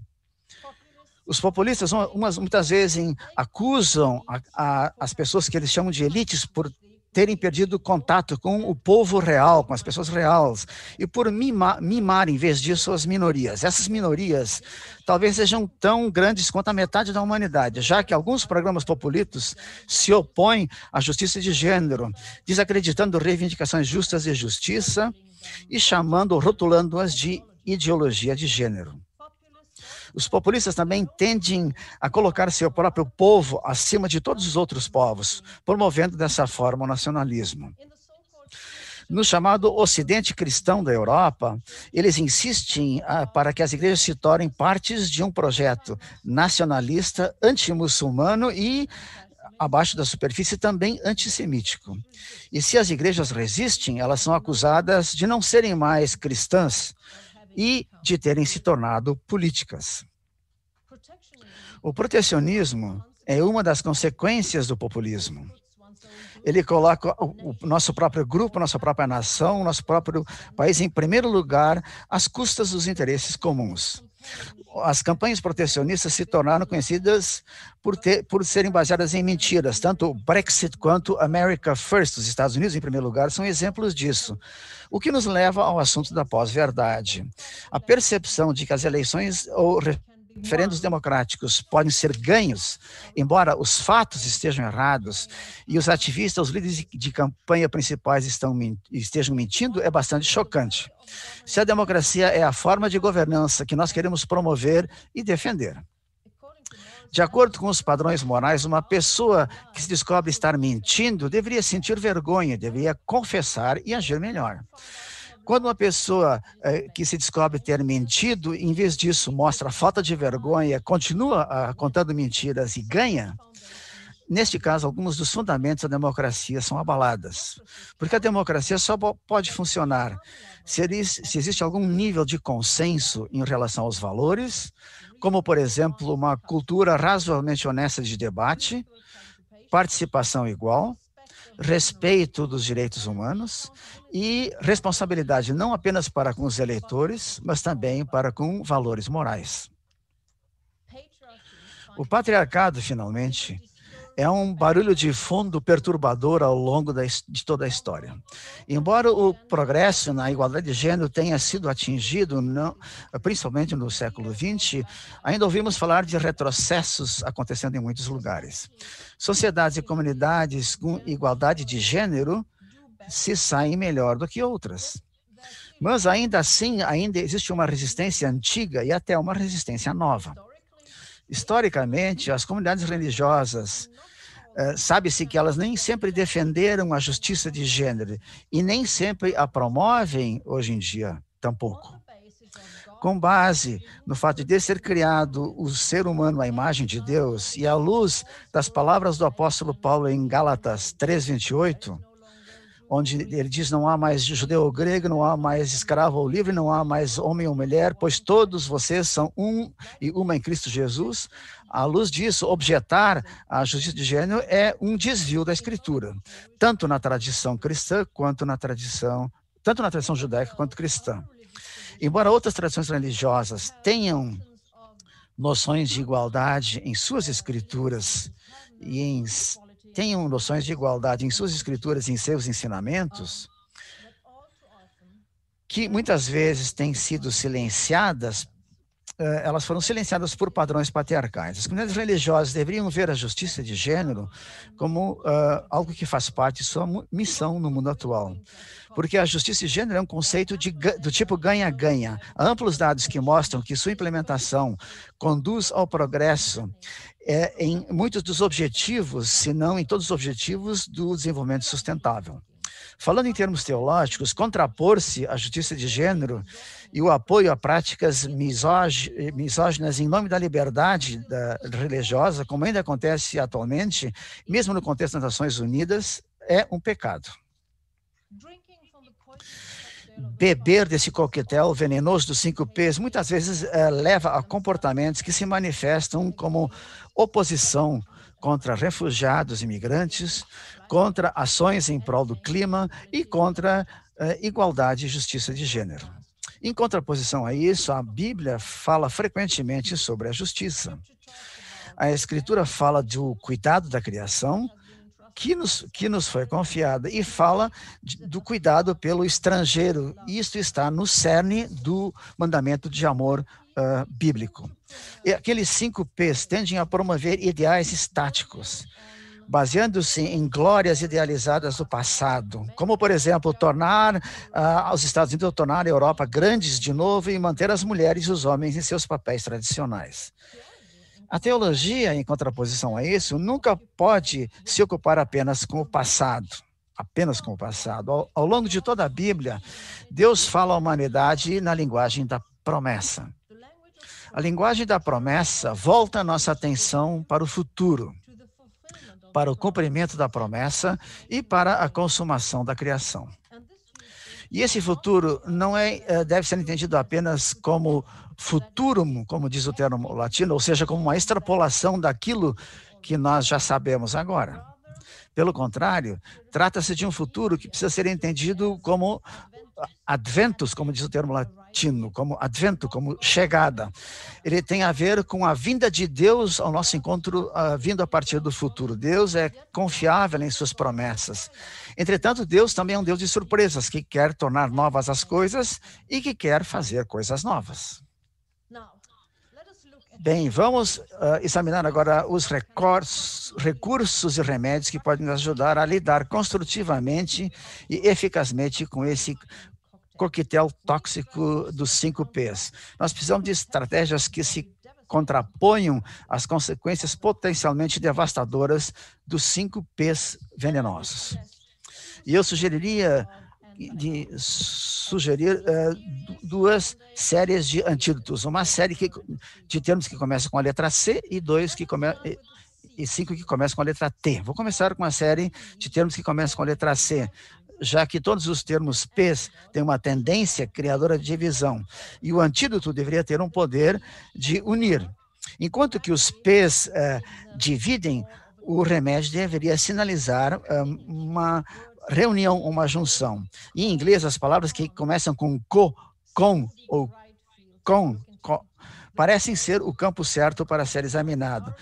Os populistas umas, muitas vezes acusam a, a, as pessoas que eles chamam de elites por terem perdido contato com o povo real, com as pessoas reais, e por mimar, mimar, em vez disso, as minorias. Essas minorias talvez sejam tão grandes quanto a metade da humanidade, já que alguns programas populistas se opõem à justiça de gênero, desacreditando reivindicações justas e justiça e chamando rotulando-as de ideologia de gênero. Os populistas também tendem a colocar seu próprio povo acima de todos os outros povos, promovendo dessa forma o nacionalismo. No chamado Ocidente Cristão da Europa, eles insistem ah, para que as igrejas se tornem partes de um projeto nacionalista, antimuçulmano e abaixo da superfície também antissemítico. E se as igrejas resistem, elas são acusadas de não serem mais cristãs, e de terem se tornado políticas. O protecionismo é uma das consequências do populismo. Ele coloca o, nosso próprio grupo, nossa própria nação, nosso próprio país em primeiro lugar, às custas dos interesses comuns. As campanhas protecionistas se tornaram conhecidas por, ter, por serem baseadas em mentiras. Tanto o Brexit quanto America First, os Estados Unidos em primeiro lugar, são exemplos disso. O que nos leva ao assunto da pós-verdade. A percepção de que as eleições ou referendos democráticos podem ser ganhos, embora os fatos estejam errados e os ativistas, os líderes de campanha principais estão, estejam mentindo, é bastante chocante. Se a democracia é a forma de governança que nós queremos promover e defender. De acordo com os padrões morais, uma pessoa que se descobre estar mentindo deveria sentir vergonha, deveria confessar e agir melhor. Quando uma pessoa eh, que se descobre ter mentido, em vez disso mostra falta de vergonha, continua ah, contando mentiras e ganha, neste caso, alguns dos fundamentos da democracia são abalados, Porque a democracia só pode funcionar se, se existe algum nível de consenso em relação aos valores, como, por exemplo, uma cultura razoavelmente honesta de debate, participação igual, respeito dos direitos humanos e responsabilidade não apenas para com os eleitores, mas também para com valores morais. O patriarcado, finalmente, é um barulho de fundo perturbador ao longo de toda a história. Embora o progresso na igualdade de gênero tenha sido atingido, não, principalmente no século XX, ainda ouvimos falar de retrocessos acontecendo em muitos lugares. Sociedades e comunidades com igualdade de gênero se saem melhor do que outras. Mas ainda assim, ainda existe uma resistência antiga e até uma resistência nova. Historicamente, as comunidades religiosas eh, sabe-se que elas nem sempre defenderam a justiça de gênero e nem sempre a promovem hoje em dia, tampouco. Com base no fato de ser criado o ser humano à imagem de Deus e à luz das palavras do apóstolo Paulo em Gálatas 3:28, onde ele diz: não há mais judeu ou grego, não há mais escravo ou livre, não há mais homem ou mulher, pois todos vocês são um e uma em Cristo Jesus. À luz disso, objetar a justiça de gênero é um desvio da Escritura, tanto na tradição cristã quanto na tradição, tanto na tradição judaica quanto cristã. Embora outras tradições religiosas tenham noções de igualdade em suas escrituras e em tenham noções de igualdade em suas escrituras e em seus ensinamentos, ah, que muitas vezes têm sido silenciadas, eh, elas foram silenciadas por padrões patriarcais. As comunidades religiosas deveriam ver a justiça de gênero como uh, algo que faz parte de sua missão no mundo atual. Porque a justiça de gênero é um conceito de, do tipo ganha-ganha. Amplos dados que mostram que sua implementação conduz ao progresso é, em muitos dos objetivos, se não em todos os objetivos do desenvolvimento sustentável. Falando em termos teológicos, contrapor-se à justiça de gênero e o apoio a práticas misóginas em nome da liberdade da, religiosa, como ainda acontece atualmente, mesmo no contexto das Nações Unidas, é um pecado. Beber desse coquetel venenoso dos cinco ps muitas vezes eh, leva a comportamentos que se manifestam como oposição contra refugiados e migrantes, contra ações em prol do clima e contra eh, igualdade e justiça de gênero. Em contraposição a isso, a Bíblia fala frequentemente sobre a justiça. A Escritura fala do cuidado da criação, que nos, que nos foi confiada e fala de, do cuidado pelo estrangeiro. Isto está no cerne do mandamento de amor uh, bíblico. E aqueles cinco P's tendem a promover ideais estáticos, baseando-se em glórias idealizadas do passado, como, por exemplo, tornar uh, os Estados Unidos, tornar a Europa grandes de novo e manter as mulheres e os homens em seus papéis tradicionais. A teologia, em contraposição a isso, nunca pode se ocupar apenas com o passado apenas com o passado. Ao, ao, longo de toda a Bíblia, Deus fala à humanidade na linguagem da promessa. A linguagem da promessa volta a nossa atenção para o futuro, para o cumprimento da promessa e para a consumação da criação. E esse futuro não é, é deve ser entendido apenas como futurum, como diz o termo latino, ou seja, como uma extrapolação daquilo que nós já sabemos agora. Pelo contrário, trata-se de um futuro que precisa ser entendido como adventus, como diz o termo latino, como advento, como chegada. Ele tem a ver com a vinda de Deus ao nosso encontro, uh, vindo a partir do futuro. Deus é confiável em suas promessas. Entretanto, Deus também é um Deus de surpresas, que quer tornar novas as coisas e que quer fazer coisas novas. Bem, vamos uh, examinar agora os recursos e remédios que podem nos ajudar a lidar construtivamente e eficazmente com esse coquetel tóxico dos 5 Ps. Nós precisamos de estratégias que se contraponham às consequências potencialmente devastadoras dos 5 Ps venenosos. E eu sugeriria de sugerir uh, duas séries de antídotos, uma série que, de termos que começa com a letra C e dois que come, e cinco que começam com a letra T. Vou começar com uma série de termos que começam com a letra C já que todos os termos P's têm uma tendência criadora de divisão, e o antídoto deveria ter um poder de unir. Enquanto que os P's eh, dividem, o remédio deveria sinalizar eh, uma reunião, uma junção. Em inglês, as palavras que começam com co, com ou com, co, parecem ser o campo certo para ser examinado.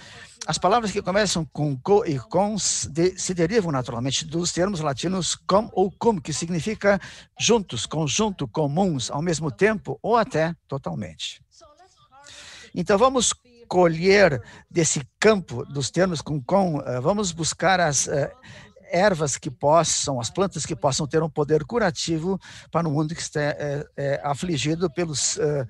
As palavras que começam com co e cons de, se derivam naturalmente dos termos latinos com ou cum, que significa juntos, conjunto, comuns, ao mesmo tempo ou até totalmente. Então vamos colher desse campo dos termos com com, eh, vamos buscar as eh, ervas que possam, as plantas que possam ter um poder curativo para o mundo que está é, é, afligido pelos uh,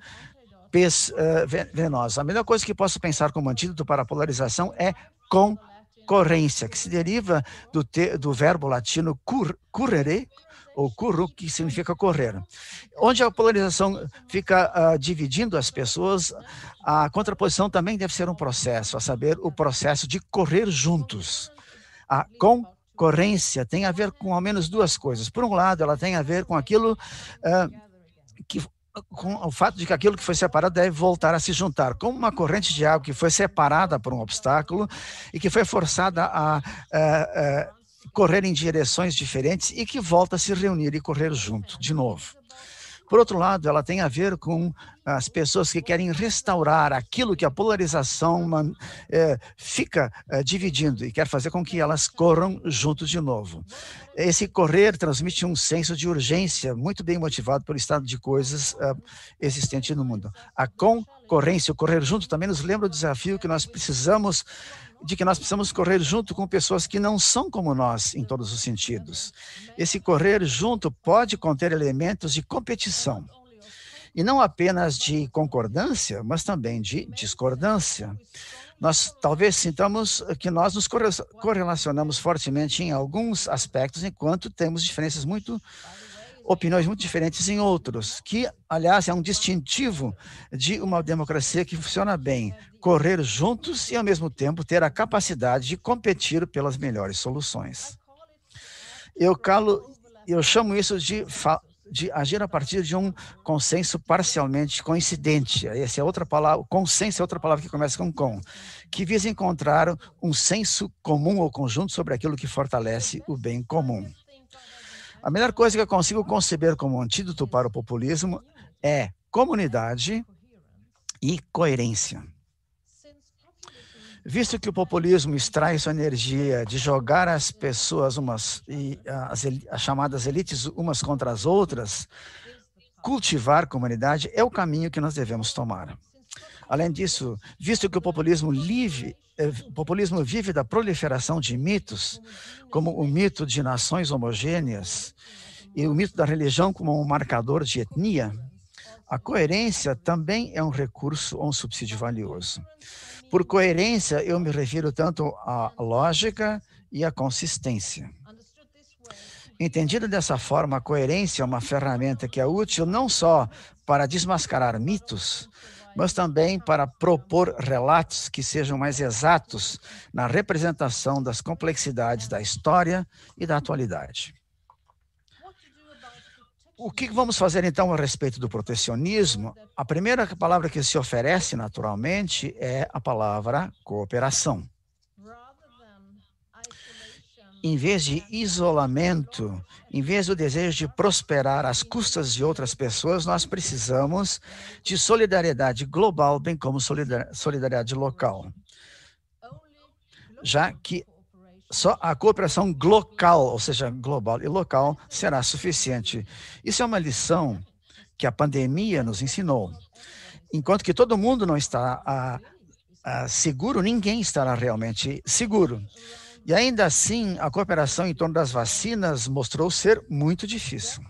pes, uh, ah, venosa. A melhor coisa que posso pensar como antídoto para a polarização é concorrência, que se deriva do, te, do verbo latino cur, currere, ou curru, que significa correr. Onde a polarização fica uh, dividindo as pessoas, a contraposição também deve ser um processo, a saber, o processo de correr juntos. A concorrência tem a ver com ao menos duas coisas. Por um lado, ela tem a ver com aquilo uh, que com o fato de que aquilo que foi separado deve voltar a se juntar, como uma corrente de água que foi separada por um obstáculo e que foi forçada a, a, eh, a eh, correr em direções diferentes e que volta a se reunir e correr junto de novo. Por outro lado, ela tem a ver com as pessoas que querem restaurar aquilo que a polarização man, é, fica é, dividindo e quer fazer com que elas corram juntos de novo. Esse correr transmite um senso de urgência muito bem motivado pelo estado de coisas é, existente no mundo. A concorrência, o correr junto, também nos lembra o desafio que nós precisamos de que nós precisamos correr junto com pessoas que não são como nós em todos os sentidos. Esse correr junto pode conter elementos de competição, e não apenas de concordância, mas também de discordância. Nós talvez sintamos que nós nos correlacionamos fortemente em alguns aspectos, enquanto temos diferenças muito opiniões muito diferentes em outros, que, aliás, é um distintivo de uma democracia que funciona bem. Correr juntos e, ao mesmo tempo, ter a capacidade de competir pelas melhores soluções. Eu, calo, eu chamo isso de, de agir a partir de um consenso parcialmente coincidente. Essa é outra palavra, consenso é outra palavra que começa com com, que visa encontrar um senso comum ou conjunto sobre aquilo que fortalece o bem comum. A melhor coisa que eu consigo conceber como antídoto para o populismo é comunidade e coerência. Visto que o populismo extrai sua energia de jogar as pessoas umas e ah, as, as chamadas elites umas contra as outras, cultivar comunidade é o caminho que nós devemos tomar. Além disso, visto que o populismo livre é, o populismo vive da proliferação de mitos, como o mito de nações homogêneas e o mito da religião como um marcador de etnia. A coerência também é um recurso ou um subsídio valioso. Por coerência, eu me refiro tanto à lógica e à consistência. Entendida dessa forma, a coerência é uma ferramenta que é útil não só para desmascarar mitos, mas também para propor relatos que sejam mais exatos na representação das complexidades da história e da atualidade. O que vamos fazer então a respeito do protecionismo? A primeira palavra que se oferece naturalmente é a palavra cooperação em vez de isolamento, em vez do desejo de prosperar às custas de outras pessoas, nós precisamos de solidariedade global, bem como solidariedade local. Já que só a cooperação local, ou seja, global e local, será suficiente. Isso é uma lição que a pandemia nos ensinou. Enquanto que todo mundo não está a, ah, a ah, seguro, ninguém estará realmente seguro. E ainda assim, a cooperação em torno das vacinas mostrou ser muito difícil.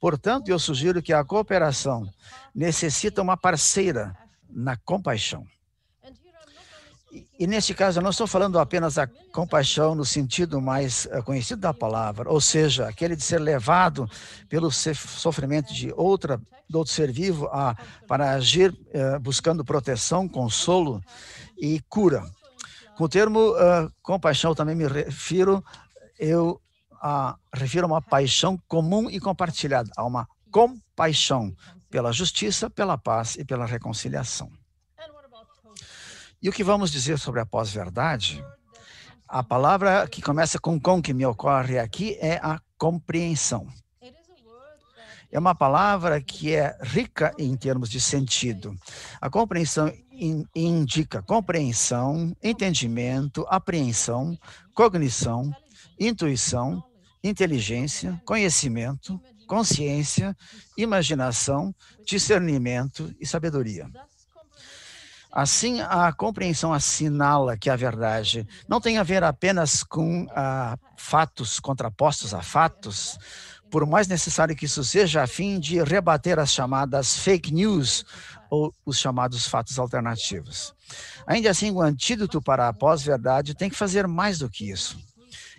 Portanto, eu sugiro que a cooperação necessita uma parceira na compaixão. E, neste caso, eu não estou falando apenas da compaixão no sentido mais eh, conhecido da palavra, ou seja, aquele de ser levado pelo sofrimento de, outra, de outro ser vivo a, para agir eh, buscando proteção, consolo e cura com o termo uh, compaixão também me refiro, eu uh, refiro a uma paixão comum e compartilhada, a uma compaixão pela justiça, pela paz e pela reconciliação. E o que vamos dizer sobre a pós-verdade? A palavra que começa com com que me ocorre aqui é a compreensão. É uma palavra que é rica em termos de sentido. A compreensão in, indica compreensão, entendimento, apreensão, cognição, intuição, inteligência, conhecimento, consciência, imaginação, discernimento e sabedoria. Assim, a compreensão assinala que a verdade não tem a ver apenas com ah, fatos contrapostos a fatos, por mais necessário que isso seja, a fim de rebater as chamadas fake news ou os chamados fatos alternativos. Ainda assim, o antídoto para a pós-verdade tem que fazer mais do que isso.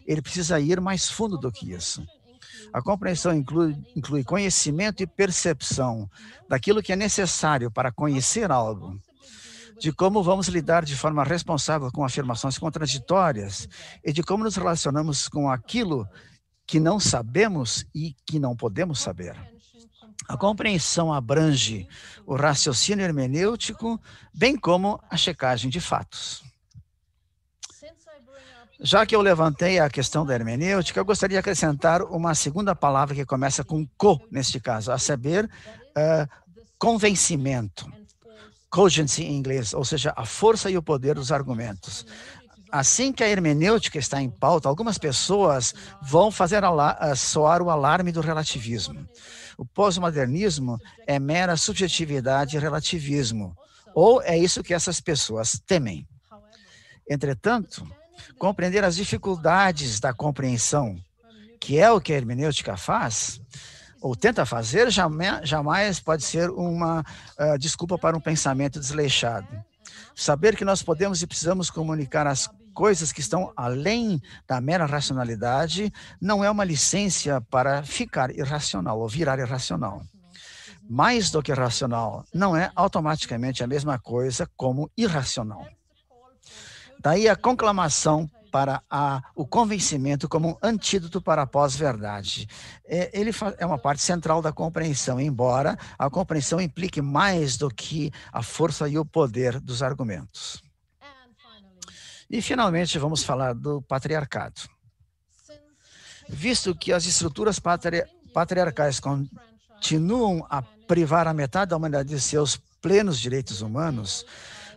Ele precisa ir mais fundo do que isso. A compreensão inclui, inclui conhecimento e percepção daquilo que é necessário para conhecer algo, de como vamos lidar de forma responsável com afirmações contraditórias e de como nos relacionamos com aquilo que não sabemos e que não podemos saber. A compreensão abrange o raciocínio hermenêutico, bem como a checagem de fatos. Já que eu levantei a questão da hermenêutica, eu gostaria de acrescentar uma segunda palavra que começa com co, neste caso, a saber, uh, convencimento. Cogency em inglês, ou seja, a força e o poder dos argumentos. Assim que a hermenêutica está em pauta, algumas pessoas vão fazer eh, soar o alarme do relativismo. O pós-modernismo é mera subjetividade e relativismo, ou é isso que essas pessoas temem. Entretanto, compreender as dificuldades da compreensão, que é o que a hermenêutica faz, ou tenta fazer, jamais, pode ser uma uh, desculpa para um pensamento desleixado. Saber que nós podemos e precisamos comunicar as coisas que estão além da mera racionalidade não é uma licença para ficar irracional ou virar irracional. Mais do que racional, não é automaticamente a mesma coisa como irracional. Daí a conclamação para a, o convencimento como um antídoto para a pós-verdade. É, ele é uma parte central da compreensão, embora a compreensão implique mais do que a força e o poder dos argumentos. E, finalmente, vamos falar do patriarcado. Visto que as estruturas patri patriarcais continuam a privar a metade da humanidade de seus plenos direitos humanos,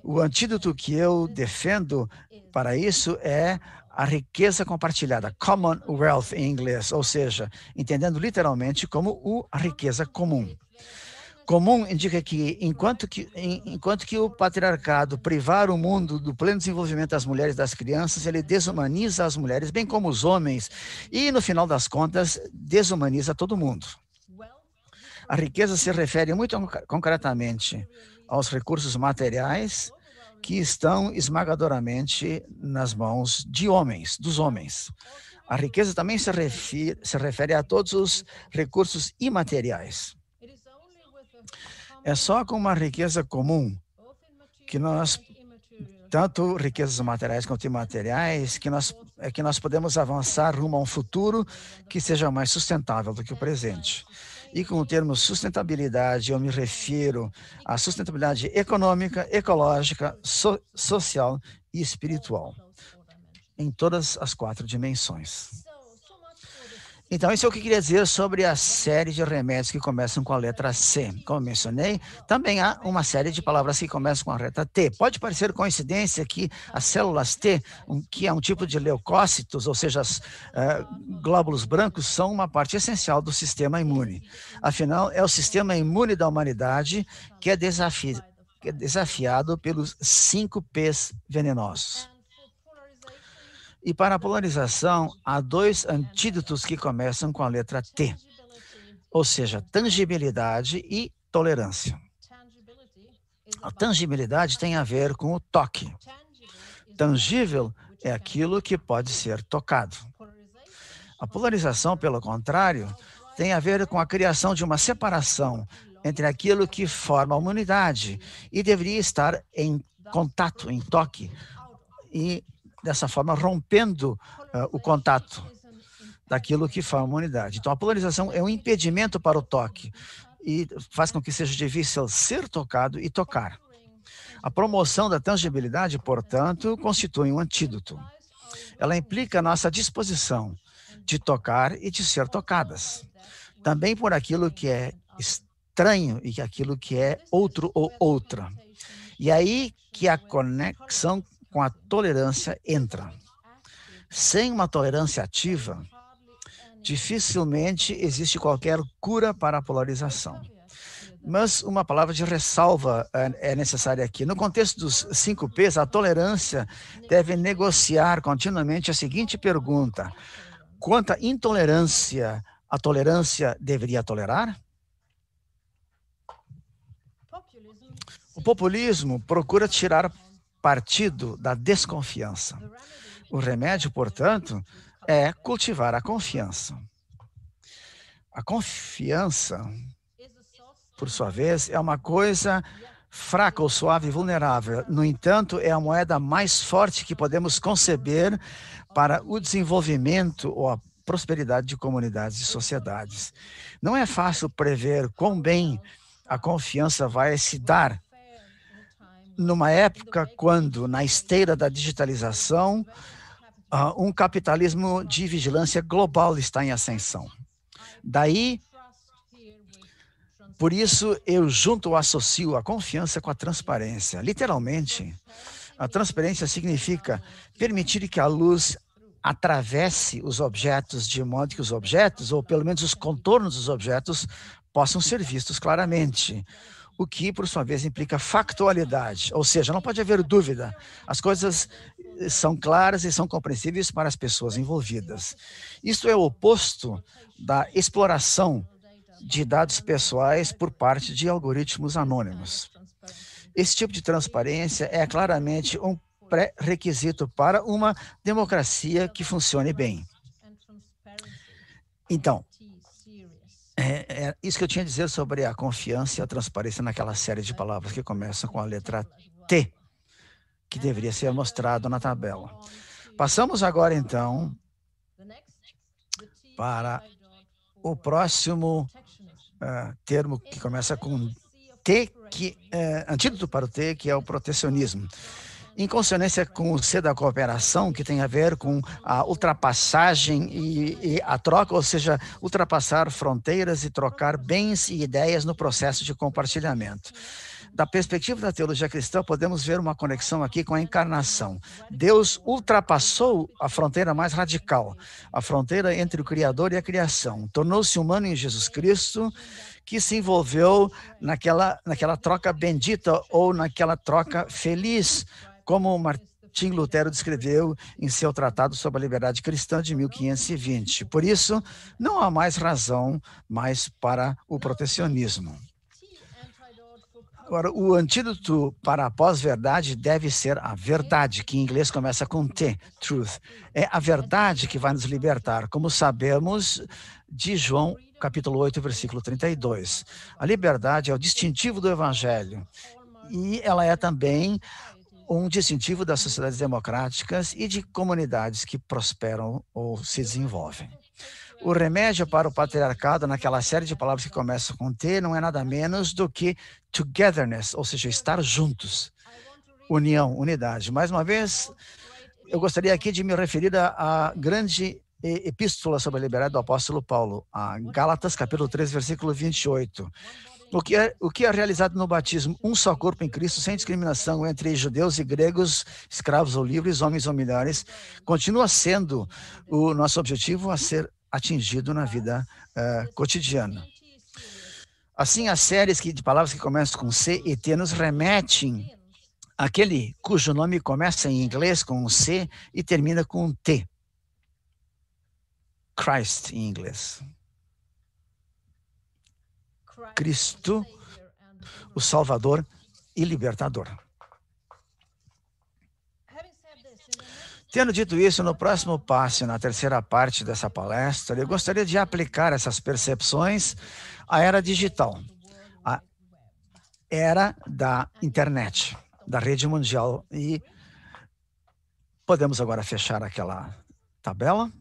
o antídoto que eu defendo para isso é a riqueza compartilhada, commonwealth em inglês, ou seja, entendendo literalmente como a riqueza comum comum indica que enquanto, que, enquanto que o patriarcado privar o mundo do pleno desenvolvimento das mulheres e das crianças, ele desumaniza as mulheres, bem como os homens, e, no final das contas, desumaniza todo mundo. A riqueza se refere muito concretamente aos recursos materiais que estão esmagadoramente nas mãos de homens, dos homens. A riqueza também se refere, se refere a todos os recursos imateriais é só com uma riqueza comum que nós, tanto riquezas materiais quanto imateriais, que nós, é que nós podemos avançar rumo a um futuro que seja mais sustentável do que o presente. E com o termo sustentabilidade, eu me refiro à sustentabilidade econômica, ecológica, so, social e espiritual, em todas as quatro dimensões. Então, isso é o que queria dizer sobre a série de remédios que começam com a letra C. Como mencionei, também há uma série de palavras que começam com a letra T. Pode parecer coincidência que as células T, que é um tipo de leucócitos, ou seja, as, eh, glóbulos brancos, são uma parte essencial do sistema imune. Afinal, é o sistema imune da humanidade que é, desafi que é desafiado pelos cinco Ps venenosos. E para a polarização, há dois antídotos que começam com a letra T, ou seja, tangibilidade e tolerância. A tangibilidade tem a ver com o toque. Tangível é aquilo que pode ser tocado. A polarização, pelo contrário, tem a ver com a criação de uma separação entre aquilo que forma a humanidade e deveria estar em contato, em toque, e dessa forma, rompendo uh, o contato daquilo que forma unidade. Então, a polarização é um impedimento para o toque e faz com que seja difícil ser tocado e tocar. A promoção da tangibilidade, portanto, constitui um antídoto. Ela implica nossa disposição de tocar e de ser tocadas, também por aquilo que é estranho e aquilo que é outro ou outra. E aí que a conexão com a tolerância entra. Sem uma tolerância ativa, dificilmente existe qualquer cura para a polarização. Mas uma palavra de ressalva eh, é necessária aqui. No contexto dos cinco P's, a tolerância deve negociar continuamente a seguinte pergunta: quanta intolerância a tolerância deveria tolerar? O populismo procura tirar partido da desconfiança. O remédio, portanto, é cultivar a confiança. A confiança, por sua vez, é uma coisa fraca ou suave e vulnerável. No entanto, é a moeda mais forte que podemos conceber para o desenvolvimento ou a prosperidade de comunidades e sociedades. Não é fácil prever quão bem a confiança vai se dar numa época quando, na esteira da digitalização, ah, um capitalismo de vigilância global está em ascensão. Daí, por isso, eu junto ou associo a confiança com a transparência. Literalmente, a transparência significa permitir que a luz atravesse os objetos de modo que os objetos, ou pelo menos os contornos dos objetos, possam ser vistos claramente o que, por sua vez, implica factualidade, ou seja, não pode haver dúvida. As coisas eh, são claras e são compreensíveis para as pessoas envolvidas. Isso é o oposto da exploração de dados pessoais por parte de algoritmos anônimos. Esse tipo de transparência é claramente um pré-requisito para uma democracia que funcione bem. Então, é, é, isso que eu tinha a dizer sobre a confiança e a transparência naquela série de palavras que começam com a letra T, que deveria ser mostrado na tabela. Passamos agora, então, para o próximo uh, termo que começa com T, que, uh, antídoto para o T, que é o protecionismo em consonância com o C da cooperação, que tem a ver com a ultrapassagem e, e, a troca, ou seja, ultrapassar fronteiras e trocar bens e ideias no processo de compartilhamento. Da perspectiva da teologia cristã, podemos ver uma conexão aqui com a encarnação. Deus ultrapassou a fronteira mais radical, a fronteira entre o Criador e a criação. Tornou-se humano em Jesus Cristo, que se envolveu naquela, naquela troca bendita ou naquela troca feliz como Martim Lutero descreveu em seu Tratado sobre a Liberdade Cristã de 1520. Por isso, não há mais razão mais para o protecionismo. Agora, o antídoto para a pós-verdade deve ser a verdade, que em inglês começa com T, truth. É a verdade que vai nos libertar, como sabemos de João capítulo 8, versículo 32. A liberdade é o distintivo do evangelho e ela é também um distintivo das sociedades democráticas e de comunidades que prosperam ou se desenvolvem. O remédio para o patriarcado, naquela série de palavras que começa com T, não é nada menos do que togetherness, ou seja, estar juntos, união, unidade. Mais uma vez, eu gostaria aqui de me referir à grande epístola sobre a liberdade do apóstolo Paulo, a Gálatas, capítulo 3, versículo 28 porque é, o que é realizado no batismo, um só corpo em Cristo, sem discriminação entre judeus e gregos, escravos ou livres, homens ou mulheres, continua sendo o nosso objetivo a ser atingido na vida uh, cotidiana. Assim, as séries que, de palavras que começam com C e T nos remetem àquele cujo nome começa em inglês com um C e termina com um T. Christ em inglês. Cristo, o Salvador e Libertador. Tendo dito isso, no próximo passo, na terceira parte dessa palestra, eu gostaria de aplicar essas percepções à era digital, à era da internet, da rede mundial. E podemos agora fechar aquela tabela.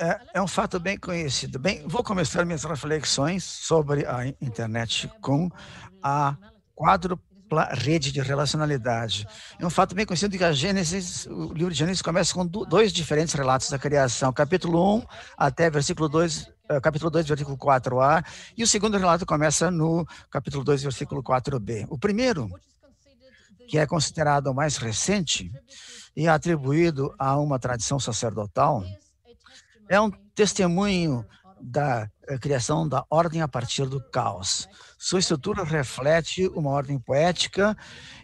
é, é, um fato bem conhecido. Bem, vou começar minhas reflexões sobre a internet com a quádrupla rede de relacionalidade. É um fato bem conhecido que a Gênesis, o livro de Gênesis começa com dois diferentes relatos da criação, capítulo 1 até versículo 2, eh, capítulo 2, versículo 4a, e o segundo relato começa no capítulo 2, versículo 4b. O primeiro, que é considerado o mais recente e é atribuído a uma tradição sacerdotal, é um testemunho da eh, criação da ordem a partir do caos. Sua estrutura reflete uma ordem poética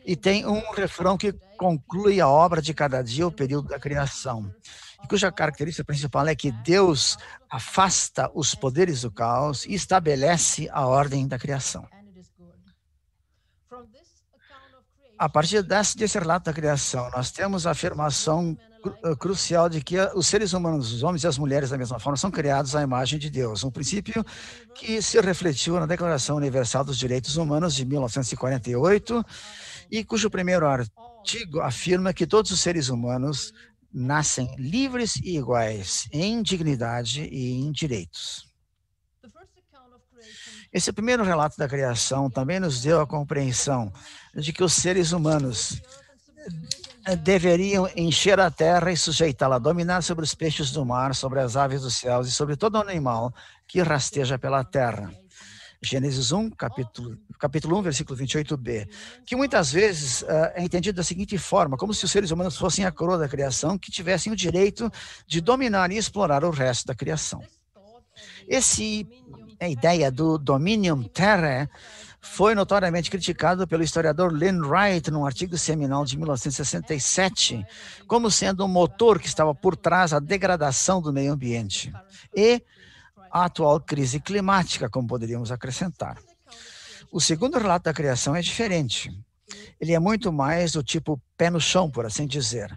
e tem um refrão que conclui a obra de cada dia, o período da criação, e cuja característica principal é que Deus afasta os poderes do caos e estabelece a ordem da criação. A partir desse, desse relato da criação, nós temos a afirmação eh, crucial de que eh, os seres humanos, os homens e as mulheres, da mesma forma, são criados à imagem de Deus. Um princípio que se refletiu na Declaração Universal dos Direitos Humanos de 1948 e cujo primeiro artigo afirma que todos os seres humanos nascem livres e iguais em dignidade e em direitos. Esse primeiro relato da criação também nos deu a compreensão de que os seres humanos deveriam encher a terra e sujeitá-la, dominar sobre os peixes do mar, sobre as aves dos céus e sobre todo animal que rasteja pela terra. Gênesis 1, capítulo, capítulo 1, versículo 28b, que muitas vezes uh, é entendido da seguinte forma, como se os seres humanos fossem a coroa da criação, que tivessem o direito de dominar e explorar o resto da criação. é a ideia do dominium terra foi notoriamente criticado pelo historiador Len Wright num artigo seminal de 1967 como sendo um motor que estava por trás da degradação do meio ambiente e a atual crise climática, como poderíamos acrescentar. O segundo relato da criação é diferente. Ele é muito mais do tipo pé no chão, por assim dizer.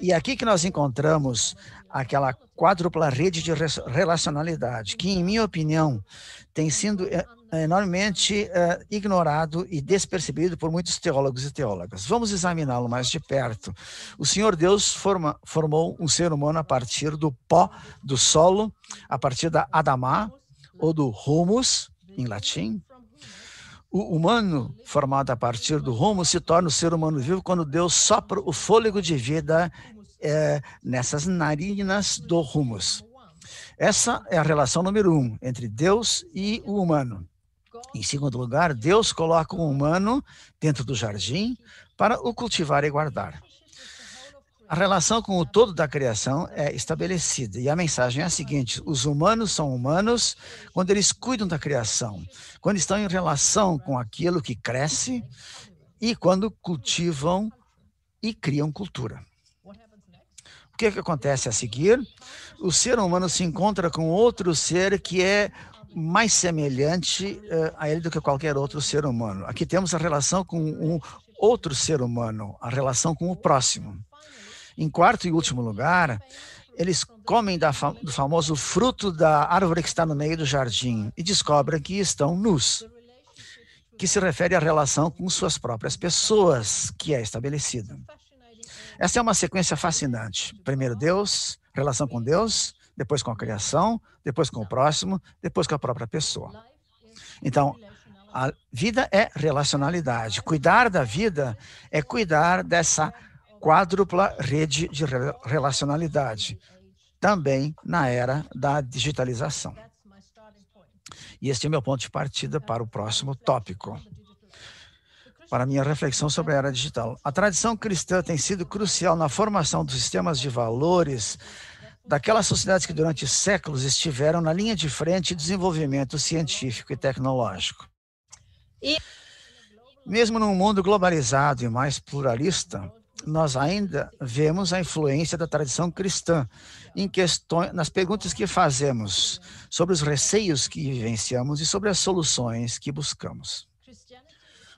E aqui que nós encontramos aquela quádrupla rede de relacionalidade, que, em minha opinião, tem sido eh, é enormemente uh, ignorado e despercebido por muitos teólogos e teólogas. Vamos examiná-lo mais de perto. O Senhor Deus forma, formou um ser humano a partir do pó, do solo, a partir da Adamá, ou do humus, em latim. O humano, formado a partir do humus, se torna o ser humano vivo quando Deus sopra o fôlego de vida é, nessas narinas do humus. Essa é a relação número um entre Deus e o humano. Em segundo lugar, Deus coloca o um humano dentro do jardim para o cultivar e guardar. A relação com o todo da criação é estabelecida e a mensagem é a seguinte: os humanos são humanos quando eles cuidam da criação, quando estão em relação com aquilo que cresce e quando cultivam e criam cultura. O que, é que acontece a seguir? O ser humano se encontra com outro ser que é mais semelhante eh, a ele do que qualquer outro ser humano. Aqui temos a relação com um outro ser humano, a relação com o próximo. Em quarto e último lugar, eles comem fam do famoso fruto da árvore que está no meio do jardim e descobrem que estão nus, que se refere à relação com suas próprias pessoas, que é estabelecida. Essa é uma sequência fascinante. Primeiro Deus, relação com Deus, depois com a criação, depois com o próximo, depois com a própria pessoa. Então, a vida é relacionalidade. Cuidar da vida é cuidar dessa quádrupla rede de relacionalidade, também na era da digitalização. E este é meu ponto de partida para o próximo tópico. Para minha reflexão sobre a era digital. A tradição cristã tem sido crucial na formação dos sistemas de valores daquelas sociedades que durante séculos estiveram na linha de frente de desenvolvimento científico e tecnológico. E... Mesmo num mundo globalizado e mais pluralista, nós ainda vemos a influência da tradição cristã em questões, nas perguntas que fazemos sobre os receios que vivenciamos e sobre as soluções que buscamos.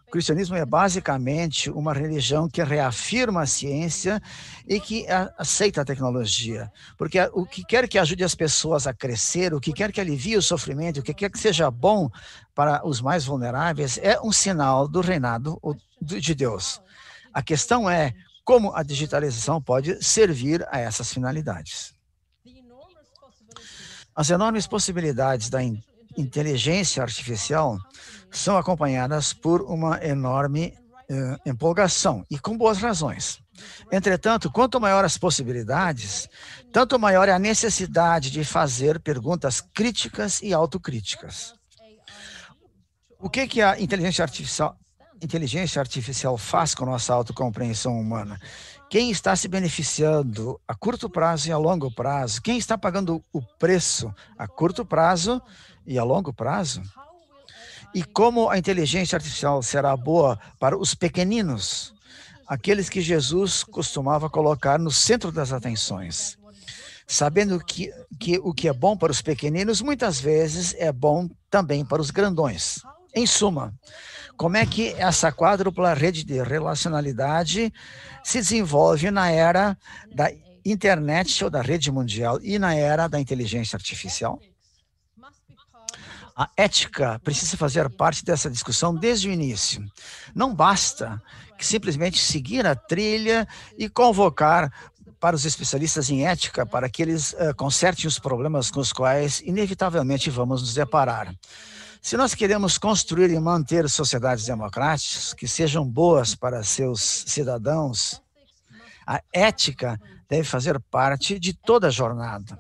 O cristianismo é basicamente uma religião que reafirma a ciência e que aceita a tecnologia, porque o que quer que ajude as pessoas a crescer, o que quer que alivie o sofrimento, o que quer que seja bom para os mais vulneráveis, é um sinal do reinado de Deus. A questão é como a digitalização pode servir a essas finalidades. As enormes possibilidades da inteligência artificial são acompanhadas por uma enorme eh, empolgação e com boas razões. Entretanto, quanto maior as possibilidades, tanto maior é a necessidade de fazer perguntas críticas e autocríticas. O que, que a inteligência artificial, inteligência artificial faz com nossa autocompreensão humana? Quem está se beneficiando a curto prazo e a longo prazo? Quem está pagando o preço a curto prazo e a longo prazo? E como a inteligência artificial será boa para os pequeninos, aqueles que Jesus costumava colocar no centro das atenções? Sabendo que, que o que é bom para os pequeninos, muitas vezes é bom também para os grandões. Em suma, como é que essa quádrupla rede de relacionalidade se desenvolve na era da internet ou da rede mundial e na era da inteligência artificial? A ética precisa fazer parte dessa discussão desde o início. Não basta que simplesmente seguir a trilha e convocar para os especialistas em ética para que eles uh, consertem os problemas com os quais inevitavelmente vamos nos deparar. Se nós queremos construir e manter sociedades democráticas que sejam boas para seus cidadãos, a ética deve fazer parte de toda a jornada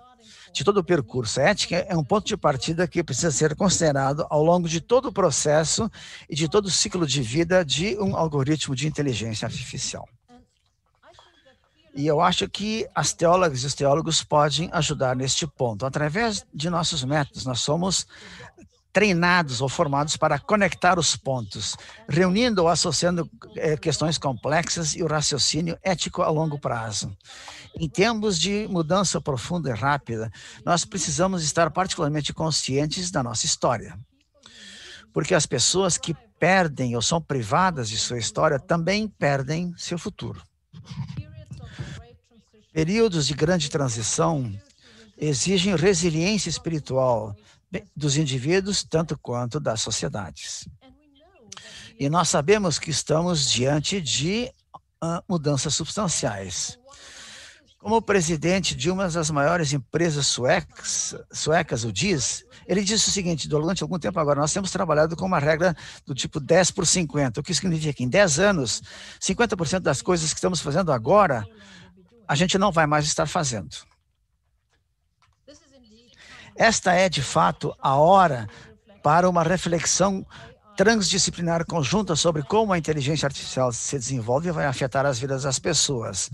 de todo o percurso. A ética é, é um ponto de partida que precisa ser considerado ao longo de todo o processo e de todo o ciclo de vida de um algoritmo de inteligência artificial. E eu acho que as teólogas e os teólogos podem ajudar neste ponto. Através de nossos métodos, nós somos treinados ou formados para conectar os pontos, reunindo ou associando é, questões complexas e o raciocínio ético a longo prazo. Em tempos de mudança profunda e rápida, nós precisamos estar particularmente conscientes da nossa história. Porque as pessoas que perdem ou são privadas de sua história também perdem seu futuro. Períodos de grande transição exigem resiliência espiritual, dos indivíduos, tanto quanto das sociedades. E nós sabemos que estamos diante de ah, mudanças substanciais. Como o presidente de uma das maiores empresas suecas, suecas, o diz, ele disse o seguinte, durante algum tempo agora, nós temos trabalhado com uma regra do tipo 10 por 50, o que significa que em 10 anos, 50% das coisas que estamos fazendo agora, a gente não vai mais estar fazendo. Esta é, de fato, a hora para uma reflexão transdisciplinar conjunta sobre como a inteligência artificial se desenvolve e vai afetar as vidas das pessoas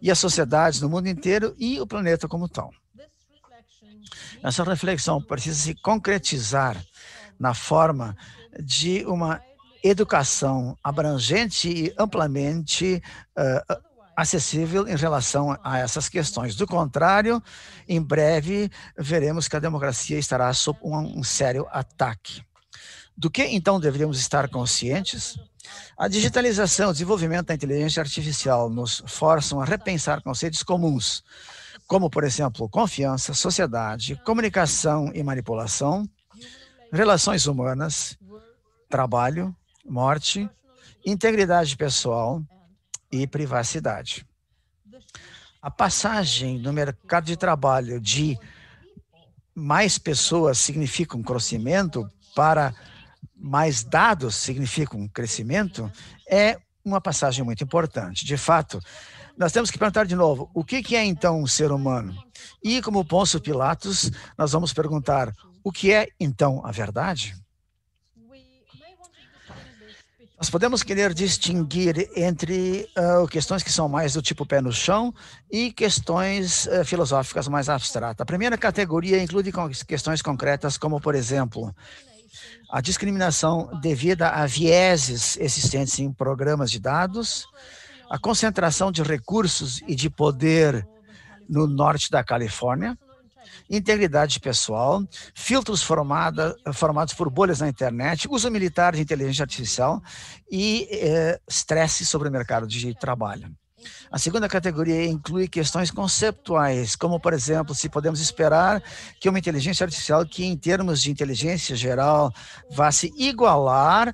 e as sociedades no mundo inteiro e o planeta como tal. Essa reflexão precisa se concretizar na forma de uma educação abrangente e amplamente uh, acessível em relação a essas questões. Do contrário, em breve veremos que a democracia estará sob um, um sério ataque. Do que então deveríamos estar conscientes? A digitalização, o desenvolvimento da inteligência artificial nos forçam a repensar conceitos comuns, como, por exemplo, confiança, sociedade, comunicação e manipulação, relações humanas, trabalho, morte, integridade pessoal, e privacidade. A passagem no mercado de trabalho de mais pessoas significa um crescimento para mais dados significa um crescimento é uma passagem muito importante. De fato, nós temos que perguntar de novo, o que é então um ser humano? E como Pôncio Pilatos, nós vamos perguntar, o que é então a verdade? Nós podemos querer distinguir entre uh, questões que são mais do tipo pé no chão e questões uh, filosóficas mais abstratas. A primeira categoria inclui questões concretas, como, por exemplo, a discriminação devida a vieses existentes em programas de dados, a concentração de recursos e de poder no norte da Califórnia, integridade pessoal, filtros formada, formados por bolhas na internet, uso militar de inteligência artificial e eh, estresse eh, sobre o mercado de trabalho. A segunda categoria inclui questões conceptuais, como, por exemplo, se podemos esperar que uma inteligência artificial que, em termos de inteligência geral, vá se igualar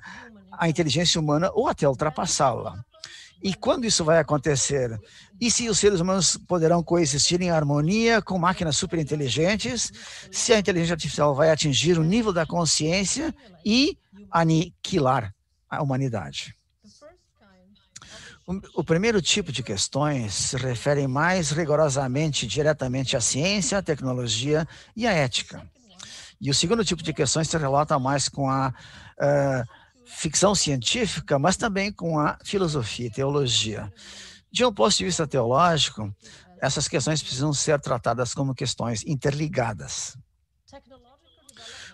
à inteligência humana ou até ultrapassá-la. E quando isso vai acontecer? E se os seres humanos poderão coexistir em harmonia com máquinas superinteligentes? Se a inteligência artificial vai atingir o nível da consciência e aniquilar a humanidade? O primeiro tipo de questões se referem mais rigorosamente diretamente à ciência, à tecnologia e à ética. E o segundo tipo de questões se relata mais com a uh, ficção científica, mas também com a filosofia e teologia. De um ponto de vista teológico, essas questões precisam ser tratadas como questões interligadas.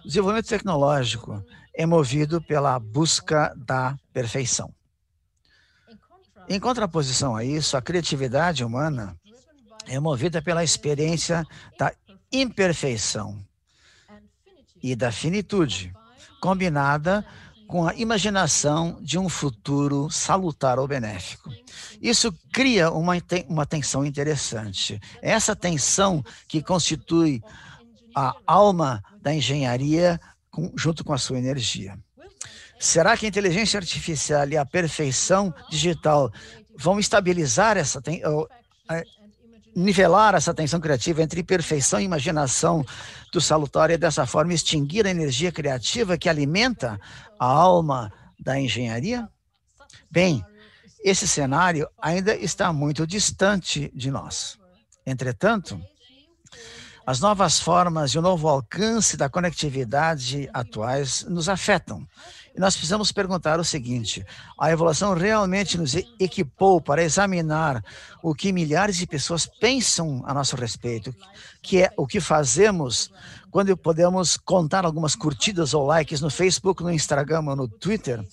O desenvolvimento tecnológico é movido pela busca da perfeição. Em contraposição a isso, a criatividade humana é movida pela experiência da imperfeição e da finitude, combinada com a imaginação de um futuro salutar ou benéfico. Isso cria uma, uma tensão interessante. Essa tensão que constitui a alma da engenharia com, junto com a sua energia. Será que a inteligência artificial e a perfeição digital vão estabilizar essa, tensão? nivelar essa tensão criativa entre perfeição e imaginação do salutar e dessa forma extinguir a energia criativa que alimenta a alma da engenharia? Bem, esse cenário ainda está muito distante de nós. Entretanto, as novas formas e o novo alcance da conectividade atuais nos afetam e nós precisamos perguntar o seguinte: a evolução realmente nos equipou para examinar o que milhares de pessoas pensam a nosso respeito, que é o que fazemos quando podemos contar algumas curtidas ou likes no Facebook, no Instagram ou no Twitter?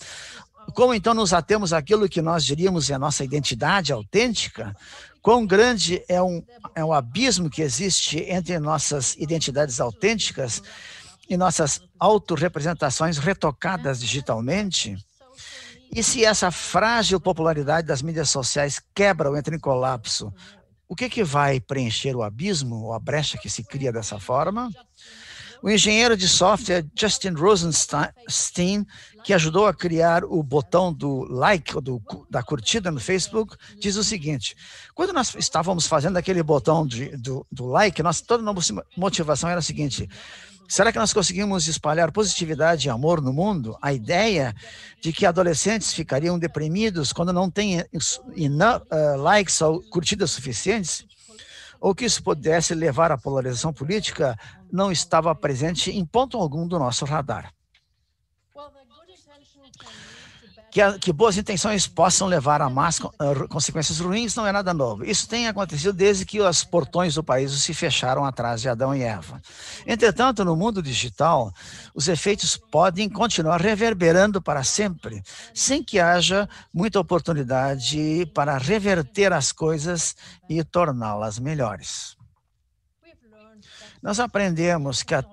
Como então nos atemos àquilo que nós diríamos é a nossa identidade autêntica? Quão grande é um, é um abismo que existe entre nossas identidades autênticas? e nossas autorrepresentações retocadas digitalmente? E se essa frágil popularidade das mídias sociais quebra ou entra em colapso, o que, que vai preencher o abismo ou a brecha que se cria dessa forma? O engenheiro de software Justin Rosenstein, que ajudou a criar o botão do like, ou do, da curtida no Facebook, diz o seguinte: quando nós estávamos fazendo aquele botão de, do, do like, nossa toda nossa motivação era a seguinte: Será que nós conseguimos espalhar positividade e amor no mundo? A ideia de que adolescentes ficariam deprimidos quando não têm ah, likes ou curtidas suficientes? Ou que isso pudesse levar à polarização política não estava presente em ponto algum do nosso radar. que, a, que boas intenções possam levar a más consequências ruins não é nada novo. Isso tem acontecido desde que os portões do país se fecharam atrás de Adão e Eva. Entretanto, no mundo digital, os efeitos podem continuar reverberando para sempre, sem que haja muita oportunidade para reverter as coisas e torná-las melhores. Nós aprendemos que a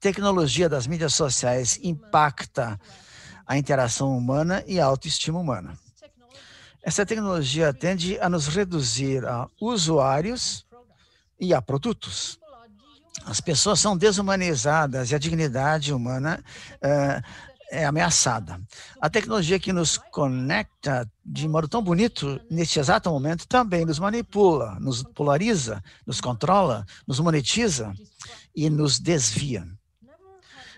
tecnologia das mídias sociais impacta a interação humana e a autoestima humana. Essa tecnologia tende a nos reduzir a usuários e a produtos. As pessoas são desumanizadas e a dignidade humana é, é ameaçada. A tecnologia que nos conecta de modo tão bonito neste exato momento também nos manipula, nos polariza, nos controla, nos monetiza e nos desvia.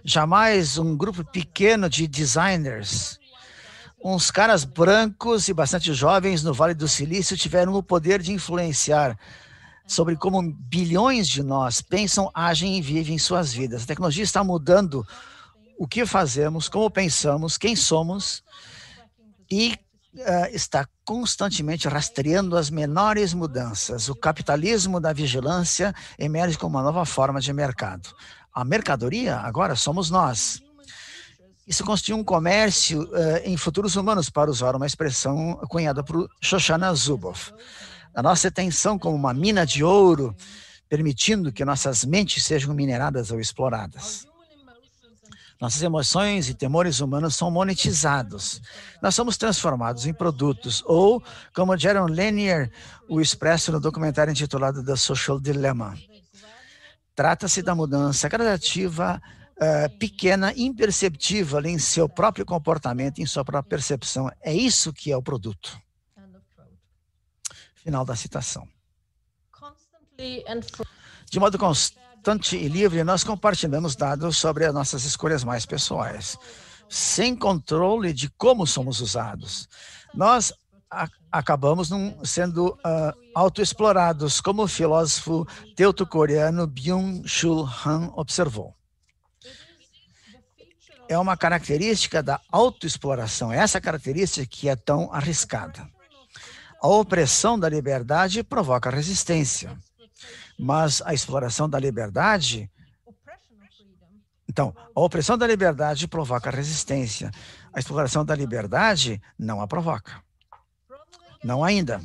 Jamais um grupo pequeno de designers, uns caras brancos e bastante jovens no Vale do Silício tiveram o poder de influenciar sobre como bilhões de nós pensam, agem e vivem suas vidas. A tecnologia está mudando o que fazemos, como pensamos, quem somos e uh, está constantemente rastreando as menores mudanças. O capitalismo da vigilância emerge como uma nova forma de mercado. A mercadoria agora somos nós. Isso constitui um comércio uh, em futuros humanos, para usar uma expressão cunhada por Shoshana Zuboff. A nossa atenção como uma mina de ouro, permitindo que nossas mentes sejam mineradas ou exploradas. Nossas emoções e temores humanos são monetizados. Nós somos transformados em produtos, ou, como Jaron Lanier o expressa no documentário intitulado The Social Dilemma, Trata-se da mudança gradativa, eh, pequena, imperceptível em seu próprio comportamento, em sua própria percepção. É isso que é o produto. Final da citação. De modo constante e livre, nós compartilhamos dados sobre as nossas escolhas mais pessoais, sem controle de como somos usados. Nós acabamos num, sendo uh, autoexplorados, como o filósofo teuto-coreano Byung-Chul Han observou. É uma característica da autoexploração, É essa característica que é tão arriscada. A opressão da liberdade provoca resistência, mas a exploração da liberdade então, a opressão da liberdade provoca resistência. A exploração da liberdade não a provoca. Não ainda.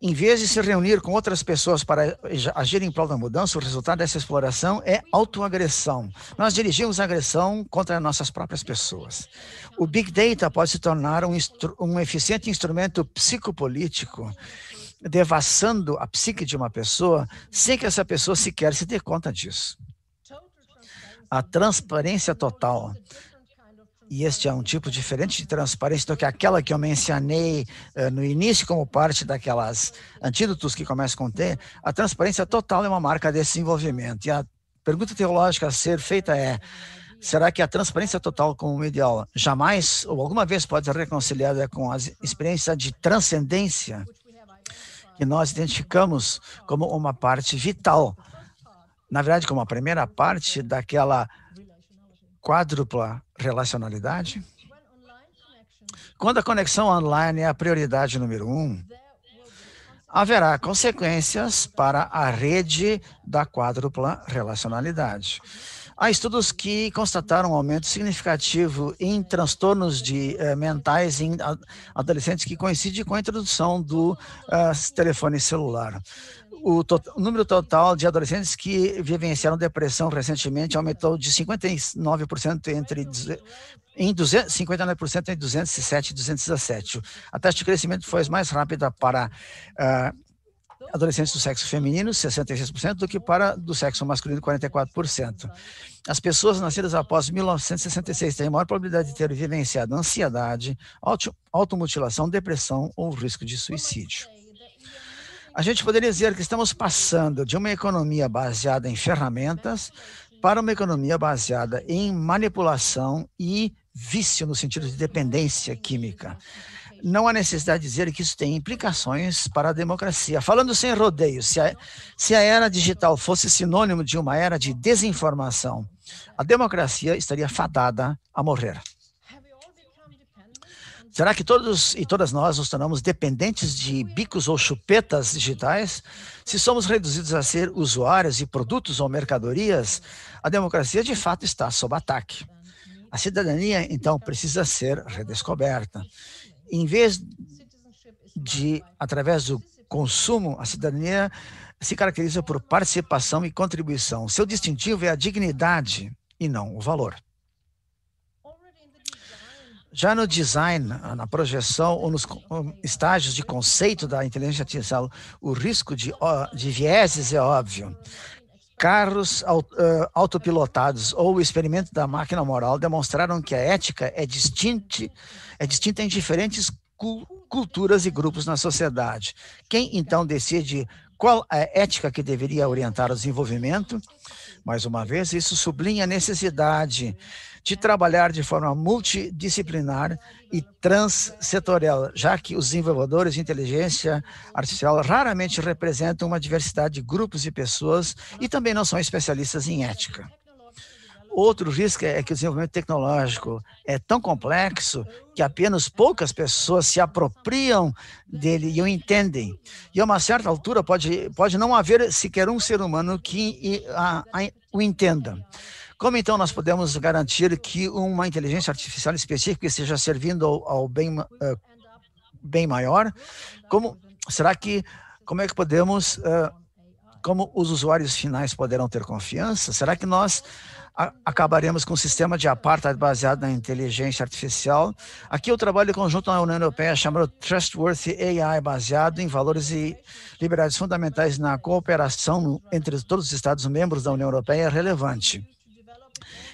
Em vez de se reunir com outras pessoas para agir em prol da mudança, o resultado dessa exploração é autoagressão. Nós dirigimos a agressão contra nossas próprias pessoas. O Big Data pode se tornar um, um eficiente instrumento psicopolítico, devassando a psique de uma pessoa sem que essa pessoa sequer se dê conta disso. A transparência total e este é um tipo diferente de transparência do que aquela que eu mencionei uh, no início como parte daquelas antídotos que começam com T, a transparência total é uma marca desse envolvimento. E a pergunta teológica a ser feita é, será que a transparência total como ideal jamais ou alguma vez pode ser reconciliada com a experiência de transcendência que nós identificamos como uma parte vital, na verdade como a primeira parte daquela quádrupla relacionalidade? Quando a conexão online é a prioridade número um, haverá consequências para a rede da quádrupla relacionalidade. Há estudos que constataram um aumento significativo em transtornos de, eh, mentais em adolescentes que coincide com a introdução do uh, telefone celular o, o, número total de adolescentes que vivenciaram depressão recentemente aumentou de 59% entre em 59% em 207 e 217. A taxa de crescimento foi mais rápida para uh, adolescentes do sexo feminino, 66%, do que para do sexo masculino, 44%. As pessoas nascidas após 1966 têm maior probabilidade de ter vivenciado ansiedade, auto, automutilação, depressão ou risco de suicídio a gente poderia dizer que estamos passando de uma economia baseada em ferramentas para uma economia baseada em manipulação e vício no sentido de dependência química. Não há necessidade de dizer que isso tem implicações para a democracia. Falando sem rodeios, se a, se a era digital fosse sinônimo de uma era de desinformação, a democracia estaria fadada a morrer. Será que todos e todas nós nos tornamos dependentes de bicos ou chupetas digitais? Se somos reduzidos a ser usuários de produtos ou mercadorias, a democracia de fato está sob ataque. A cidadania, então, precisa ser redescoberta. Em vez de, através do consumo, a cidadania se caracteriza por participação e contribuição. Seu distintivo é a dignidade e não o valor. Já no design, na projeção ou nos estágios de conceito da inteligência artificial, o risco de, de vieses é óbvio. Carros autopilotados ou o experimento da máquina moral demonstraram que a ética é, é distinta em diferentes culturas e grupos na sociedade. Quem então decide qual a ética que deveria orientar o desenvolvimento? Mais uma vez, isso sublinha a necessidade de trabalhar de forma multidisciplinar e transsetorial, já que os desenvolvedores de inteligência artificial raramente representam uma diversidade de grupos e pessoas e também não são especialistas em ética. Outro risco é que o desenvolvimento tecnológico é tão complexo que apenas poucas pessoas se apropriam dele e o entendem. E a uma certa altura pode, pode não haver sequer um ser humano que a, a, o entenda. Como então nós podemos garantir que uma inteligência artificial específica esteja servindo ao, ao bem, uh, bem maior? Como será que como é que podemos uh, como os usuários finais poderão ter confiança? Será que nós acabaremos com um sistema de apartheid baseado na inteligência artificial? Aqui eu trabalho conjunto na União Europeia chamado Trustworthy AI, baseado em valores e liberdades fundamentais na cooperação entre todos os Estados membros da União Europeia, é relevante.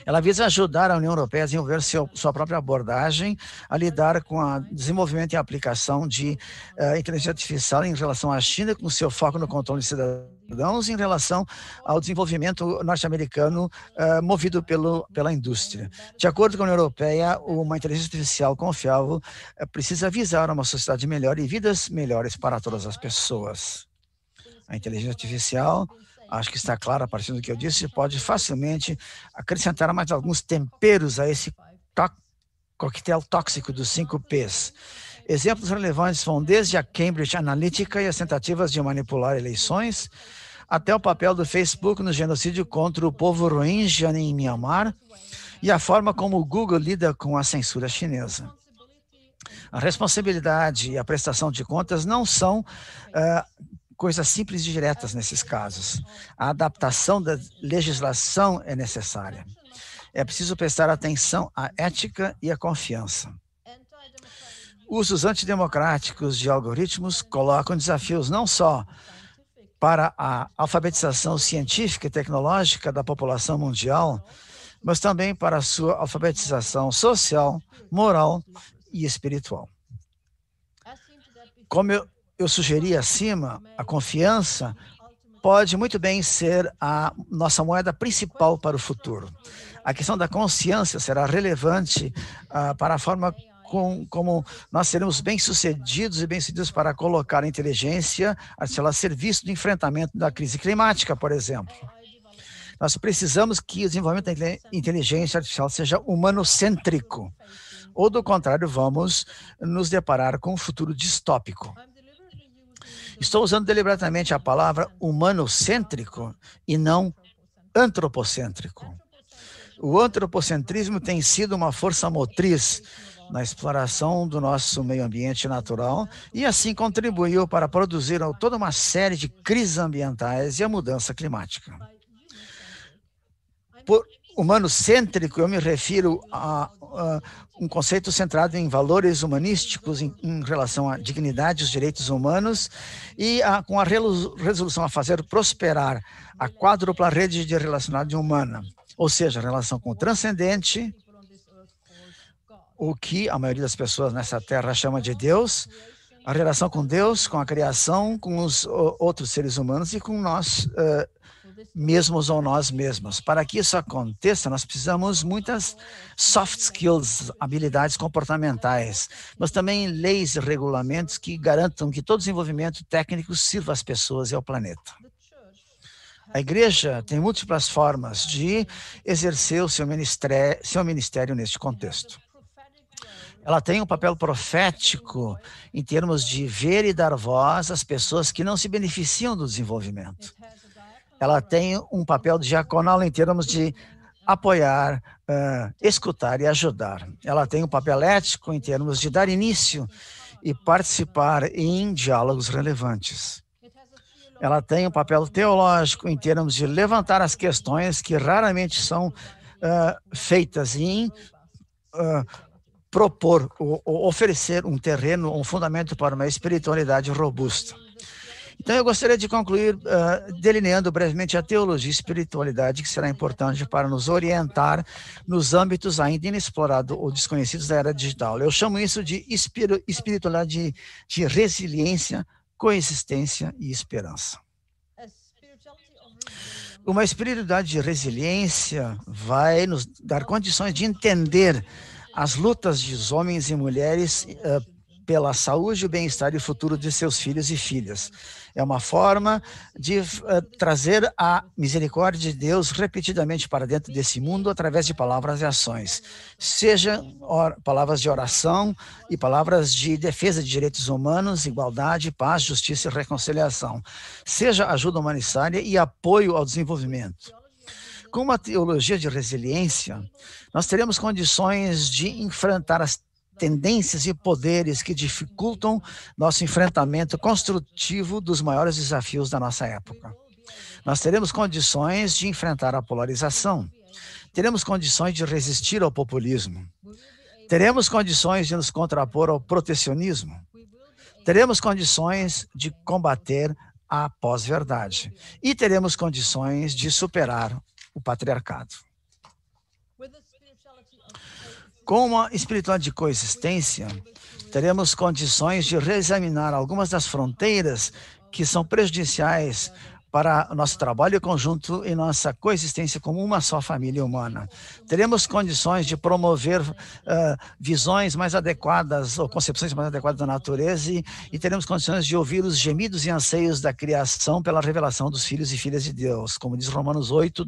Ela visa ajudar a União Europeia a desenvolver seu, sua própria abordagem a lidar com o desenvolvimento e aplicação de uh, inteligência artificial em relação à China, com seu foco no controle de cidadãos em relação ao desenvolvimento norte-americano uh, movido pelo, pela indústria. De acordo com a União Europeia, uma inteligência artificial confiável uh, precisa visar uma sociedade melhor e vidas melhores para todas as pessoas. A inteligência artificial acho que está claro a partir do que eu disse, pode facilmente acrescentar mais alguns temperos a esse to coquetel tóxico dos 5 Ps. Exemplos relevantes vão desde a Cambridge Analytica e as tentativas de manipular eleições, até o papel do Facebook no genocídio contra o povo Rohingya em Myanmar e a forma como o Google lida com a censura chinesa. A responsabilidade e a prestação de contas não são uh, coisas simples e diretas nesses casos. A adaptação da legislação é necessária. É preciso prestar atenção à ética e à confiança. Usos antidemocráticos de algoritmos colocam desafios não só para a alfabetização científica e tecnológica da população mundial, mas também para a sua alfabetização social, moral e espiritual. Como eu eu sugeri acima, a confiança pode muito bem ser a nossa moeda principal para o futuro. A questão da consciência será relevante uh, para a forma com, como nós seremos bem-sucedidos e bem-sucedidos para colocar a inteligência a serviço do enfrentamento da crise climática, por exemplo. Nós precisamos que o desenvolvimento da inteligência artificial seja humanocêntrico, ou do contrário, vamos nos deparar com um futuro distópico. Estou usando deliberadamente a palavra humanocêntrico e não antropocêntrico. O antropocentrismo tem sido uma força motriz na exploração do nosso meio ambiente natural e assim contribuiu para produzir toda uma série de crises ambientais e a mudança climática. Por humanocêntrico, eu me refiro a, a, um conceito centrado em valores humanísticos em, em relação à dignidade os direitos humanos, e a, com a resolução a fazer prosperar a quádrupla rede de relacionamento humana, ou seja, a relação com o transcendente, o que a maioria das pessoas nessa terra chama de Deus, a relação com Deus, com a criação, com os outros seres humanos e com nós uh, mesmos ou nós mesmos. Para que isso aconteça, nós precisamos muitas soft skills, habilidades comportamentais, mas também leis e regulamentos que garantam que todo desenvolvimento técnico sirva às pessoas e ao planeta. A igreja tem múltiplas formas de exercer o seu ministério, seu ministério neste contexto. Ela tem um papel profético em termos de ver e dar voz às pessoas que não se beneficiam do desenvolvimento ela tem um papel diaconal em termos de apoiar, uh, escutar e ajudar. Ela tem um papel ético em termos de dar início e participar em diálogos relevantes. Ela tem um papel teológico em termos de levantar as questões que raramente são uh, feitas em uh, propor ou, ou oferecer um terreno, um fundamento para uma espiritualidade robusta então, eu gostaria de concluir uh, delineando brevemente a teologia e espiritualidade, que será importante para nos orientar nos âmbitos ainda inexplorados ou desconhecidos da era digital. Eu chamo isso de espir espiritualidade de, de resiliência, coexistência e esperança. Uma espiritualidade de resiliência vai nos dar condições de entender as lutas dos homens e mulheres uh, pela saúde, o bem-estar e o futuro de seus filhos e filhas. É uma forma de uh, trazer a misericórdia de Deus repetidamente para dentro desse mundo através de palavras e ações. Sejam palavras de oração e palavras de defesa de direitos humanos, igualdade, paz, justiça e reconciliação. Seja ajuda humanitária e apoio ao desenvolvimento. Com uma teologia de resiliência, nós teremos condições de enfrentar as tendências e poderes que dificultam nosso enfrentamento construtivo dos maiores desafios da nossa época. Nós teremos condições de enfrentar a polarização, teremos condições de resistir ao populismo, teremos condições de nos contrapor ao protecionismo, teremos condições de combater a pós-verdade e teremos condições de superar o patriarcado. Com uma espiritual de coexistência, teremos condições de reexaminar algumas das fronteiras que são prejudiciais para nosso trabalho conjunto e nossa coexistência como uma só família humana. Teremos condições de promover uh, visões mais adequadas ou concepções mais adequadas da natureza e, e teremos condições de ouvir os gemidos e anseios da criação pela revelação dos filhos e filhas de Deus, como diz Romanos 8,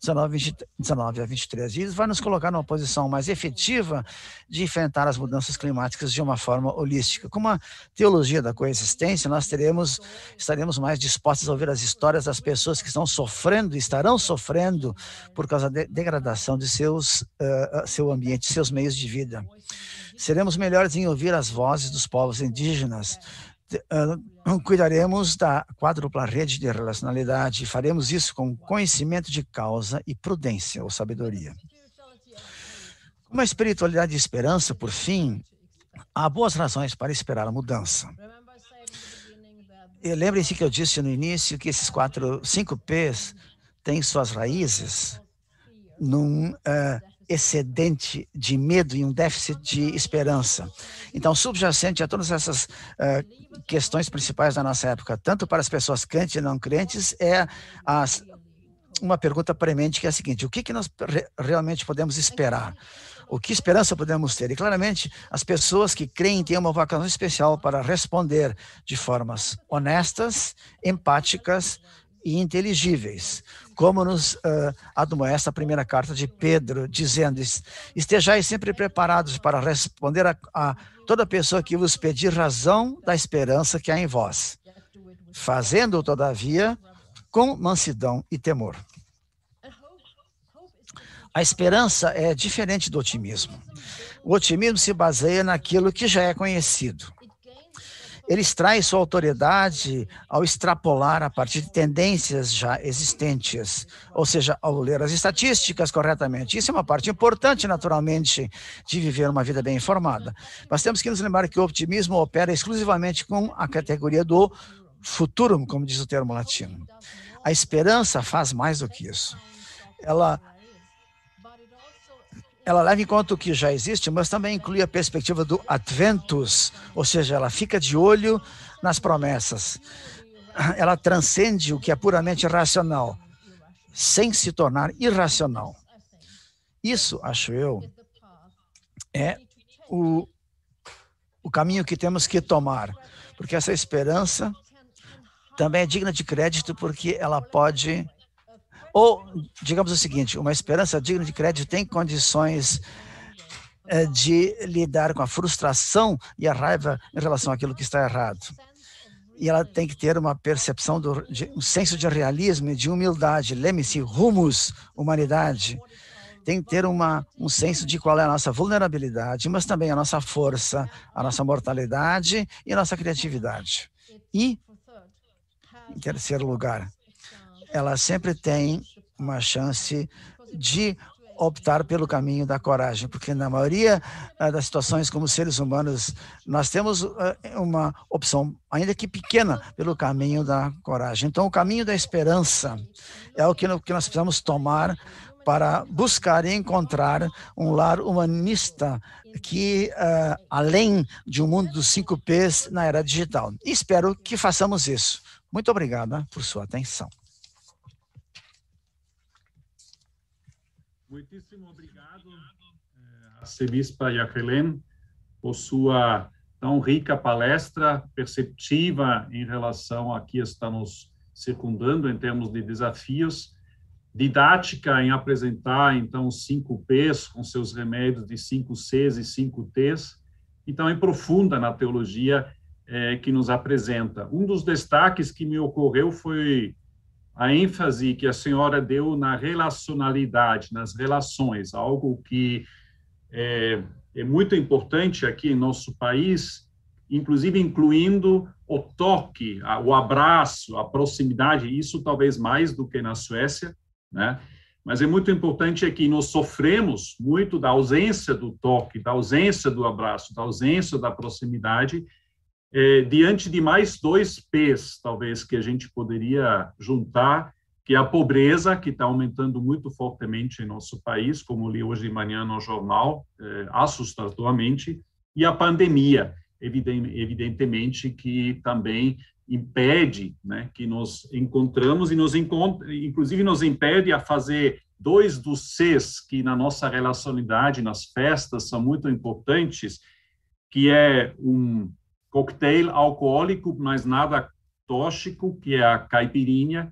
19, 20, 19 a 23. E isso vai nos colocar numa posição mais efetiva de enfrentar as mudanças climáticas de uma forma holística. Com uma teologia da coexistência, nós teremos, estaremos mais dispostos a ouvir as histórias histórias das pessoas que estão sofrendo, estarão sofrendo por causa da degradação de seus, uh, seu ambiente, seus meios de vida. Seremos melhores em ouvir as vozes dos povos indígenas, ah, cuidaremos da quádrupla rede de relacionalidade e faremos isso com conhecimento de causa e prudência ou sabedoria. Uma espiritualidade de esperança, por fim, há boas razões para esperar a mudança. Lembrem-se que eu disse no início que esses quatro, cinco P's têm suas raízes num uh, excedente de medo e um déficit de esperança. Então, subjacente a todas essas uh, questões principais da nossa época, tanto para as pessoas crentes e não crentes, é as, uma pergunta premente que é a seguinte: o que, que nós re realmente podemos esperar? o que esperança podemos ter? E claramente, as pessoas que creem têm uma vocação especial para responder de formas honestas, empáticas e inteligíveis, como nos uh, ah, admoesta a primeira carta de Pedro, dizendo: Estejais sempre preparados para responder a, a toda pessoa que vos pedir razão da esperança que há em vós, fazendo, todavia, com mansidão e temor. A esperança é diferente do otimismo. O otimismo se baseia naquilo que já é conhecido. Ele extrai sua autoridade ao extrapolar a partir de tendências já existentes, ou seja, ao ler as estatísticas corretamente. Isso é uma parte importante, naturalmente, de viver uma vida bem informada. Mas temos que nos lembrar que o otimismo opera exclusivamente com a categoria do futuro, como diz o termo latino. A esperança faz mais do que isso. Ela ela leva em conta o que já existe, mas também inclui a perspectiva do adventus, ou seja, ela fica de olho nas promessas. Ela transcende o que é puramente racional, sem se tornar irracional. Isso, acho eu, é o, o caminho que temos que tomar, porque essa esperança também é digna de crédito, porque ela pode ou, digamos o seguinte, uma esperança digna de crédito tem condições eh, de lidar com a frustração e a raiva em relação àquilo que está errado. E ela tem que ter uma percepção, do, de, um senso de realismo e de humildade. Lembre-se, rumos, humanidade. Tem que ter uma, um senso de qual é a nossa vulnerabilidade, mas também a nossa força, a nossa mortalidade e a nossa criatividade. E, em terceiro lugar, ela sempre tem uma chance de optar pelo caminho da coragem, porque na maioria ah, das situações, como seres humanos, nós temos ah, uma opção, ainda que pequena, pelo caminho da coragem. Então, o caminho da esperança é o que nós precisamos tomar para buscar e encontrar um lar humanista que uh, além de um mundo dos cinco Ps na era digital. espero que façamos isso. Muito obrigada por sua atenção. Muitíssimo obrigado, eh, arcebispa Jacqueline, por sua tão rica palestra, perceptiva em relação a que está nos circundando em termos de desafios, didática em apresentar, então, os cinco Ps com seus remédios de cinco Cs e cinco Ts, e também profunda na teologia eh, que nos apresenta. Um dos destaques que me ocorreu foi a ênfase que a senhora deu na relacionalidade, nas relações, algo que é, é muito importante aqui em nosso país, inclusive incluindo o toque, o abraço, a proximidade, isso talvez mais do que na Suécia, né? Mas é muito importante aqui que nós sofremos muito da ausência do toque, da ausência do abraço, da ausência da proximidade, é, diante de mais dois P's, talvez, que a gente poderia juntar, que é a pobreza, que está aumentando muito fortemente em nosso país, como li hoje de manhã no jornal, é, assustadoramente, e a pandemia, evidentemente, que também impede né, que nos encontramos e nos encontra, inclusive nos impede a fazer dois dos Cs que na nossa relacionalidade, nas festas, são muito importantes, que é um coquetel alcoólico, mas nada tóxico, que é a caipirinha,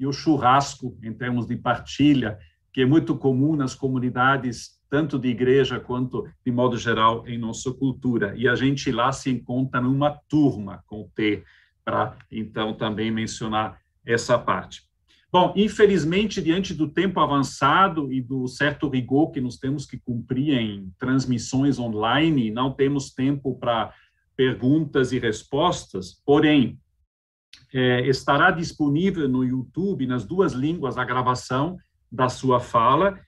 e o churrasco, em termos de partilha, que é muito comum nas comunidades, tanto de igreja quanto, de modo geral, em nossa cultura. E a gente lá se encontra numa turma com T, para então também mencionar essa parte. Bom, infelizmente, diante do tempo avançado e do certo rigor que nós temos que cumprir em transmissões online, não temos tempo para perguntas e respostas, porém, é, estará disponível no YouTube, nas duas línguas, a gravação da sua fala.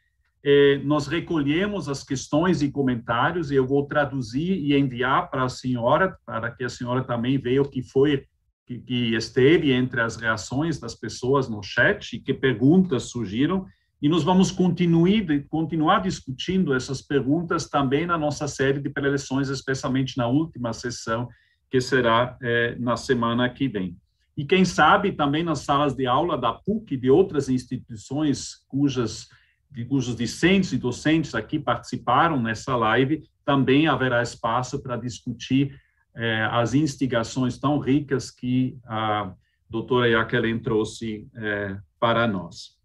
É, nós recolhemos as questões e comentários e eu vou traduzir e enviar para a senhora, para que a senhora também veja o que foi que, esteve entre as reações das pessoas no chat e que perguntas surgiram e nós vamos continuar, continuar discutindo essas perguntas também na nossa série de preleções, especialmente na última sessão, que será é, na semana que vem. E quem sabe também nas salas de aula da PUC e de outras instituições cujas, de, cujos discentes e docentes aqui participaram nessa live, também haverá espaço para discutir eh, as instigações tão ricas que a doutora Jaqueline trouxe eh, para nós.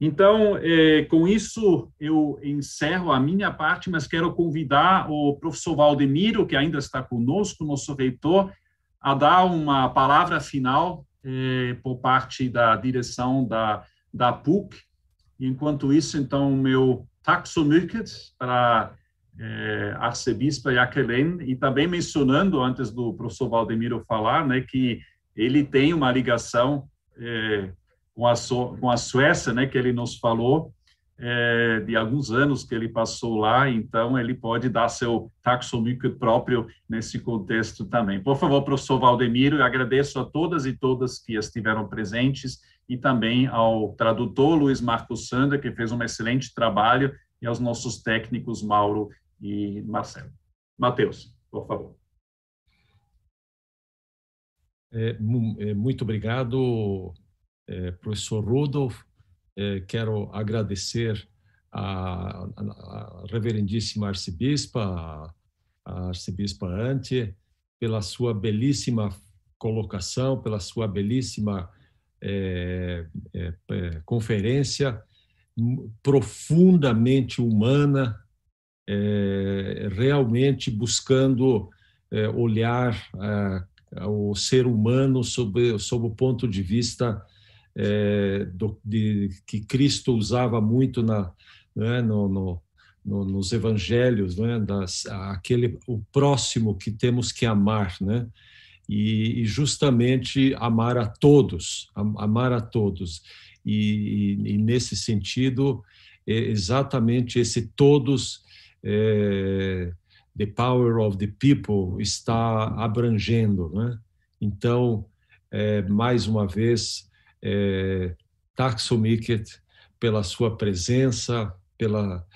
Então, eh, com isso, eu encerro a minha parte, mas quero convidar o professor Valdemiro, que ainda está conosco, nosso reitor, a dar uma palavra final eh, por parte da direção da, da PUC. Enquanto isso, então, meu taxomycket para eh, arcebispa Jaqueline, e também mencionando, antes do professor Valdemiro falar, né, que ele tem uma ligação eh, com a, com a Suécia, né, que ele nos falou, é, de alguns anos que ele passou lá, então ele pode dar seu taxonômico próprio nesse contexto também. Por favor, professor Valdemiro, eu agradeço a todas e todas que estiveram presentes e também ao tradutor Luiz Marcos Sander, que fez um excelente trabalho, e aos nossos técnicos Mauro e Marcelo. Matheus, por favor. É, é muito obrigado, é, professor Rudolf. É, quero agradecer a, a, a reverendíssima arcebispa, a, arcebispa Ante, pela sua belíssima colocação, pela sua belíssima é, é, é, conferência profundamente humana, é, realmente buscando olhar o ser humano sob, sob o ponto de vista é, do, de, que Cristo usava muito na, né, no, no, no, nos evangelhos, né, das, aquele, o próximo que temos que amar, né? E, e justamente amar a todos, amar a todos. E, e, e nesse sentido, é exatamente esse todos é, the power of the people está abrangendo, né? Então, é, mais uma vez, é, Taxomiket pela sua presença, pela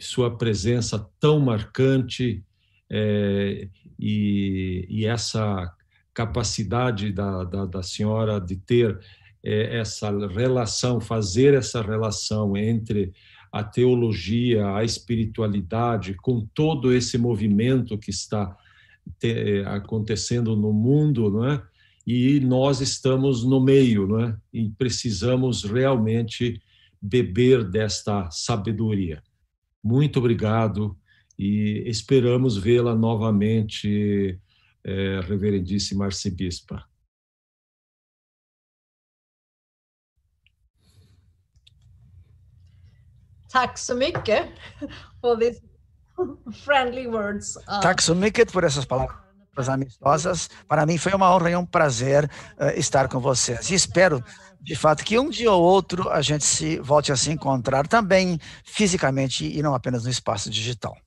sua presença tão marcante é, e, e, essa capacidade da, da, da senhora de ter é, essa relação, fazer essa relação entre a teologia, a espiritualidade, com todo esse movimento que está te, é, acontecendo no mundo, não é? e nós estamos no meio, né? E precisamos realmente beber desta sabedoria. Muito obrigado e esperamos vê-la novamente, é, Reverendíssima Arcebispa. Tack så por these friendly words. Tack så essas palavras amistosas. Para mim foi uma honra e um prazer uh, estar com vocês. E espero, de fato, que um dia ou outro a gente se volte a se encontrar também fisicamente e não apenas no espaço digital.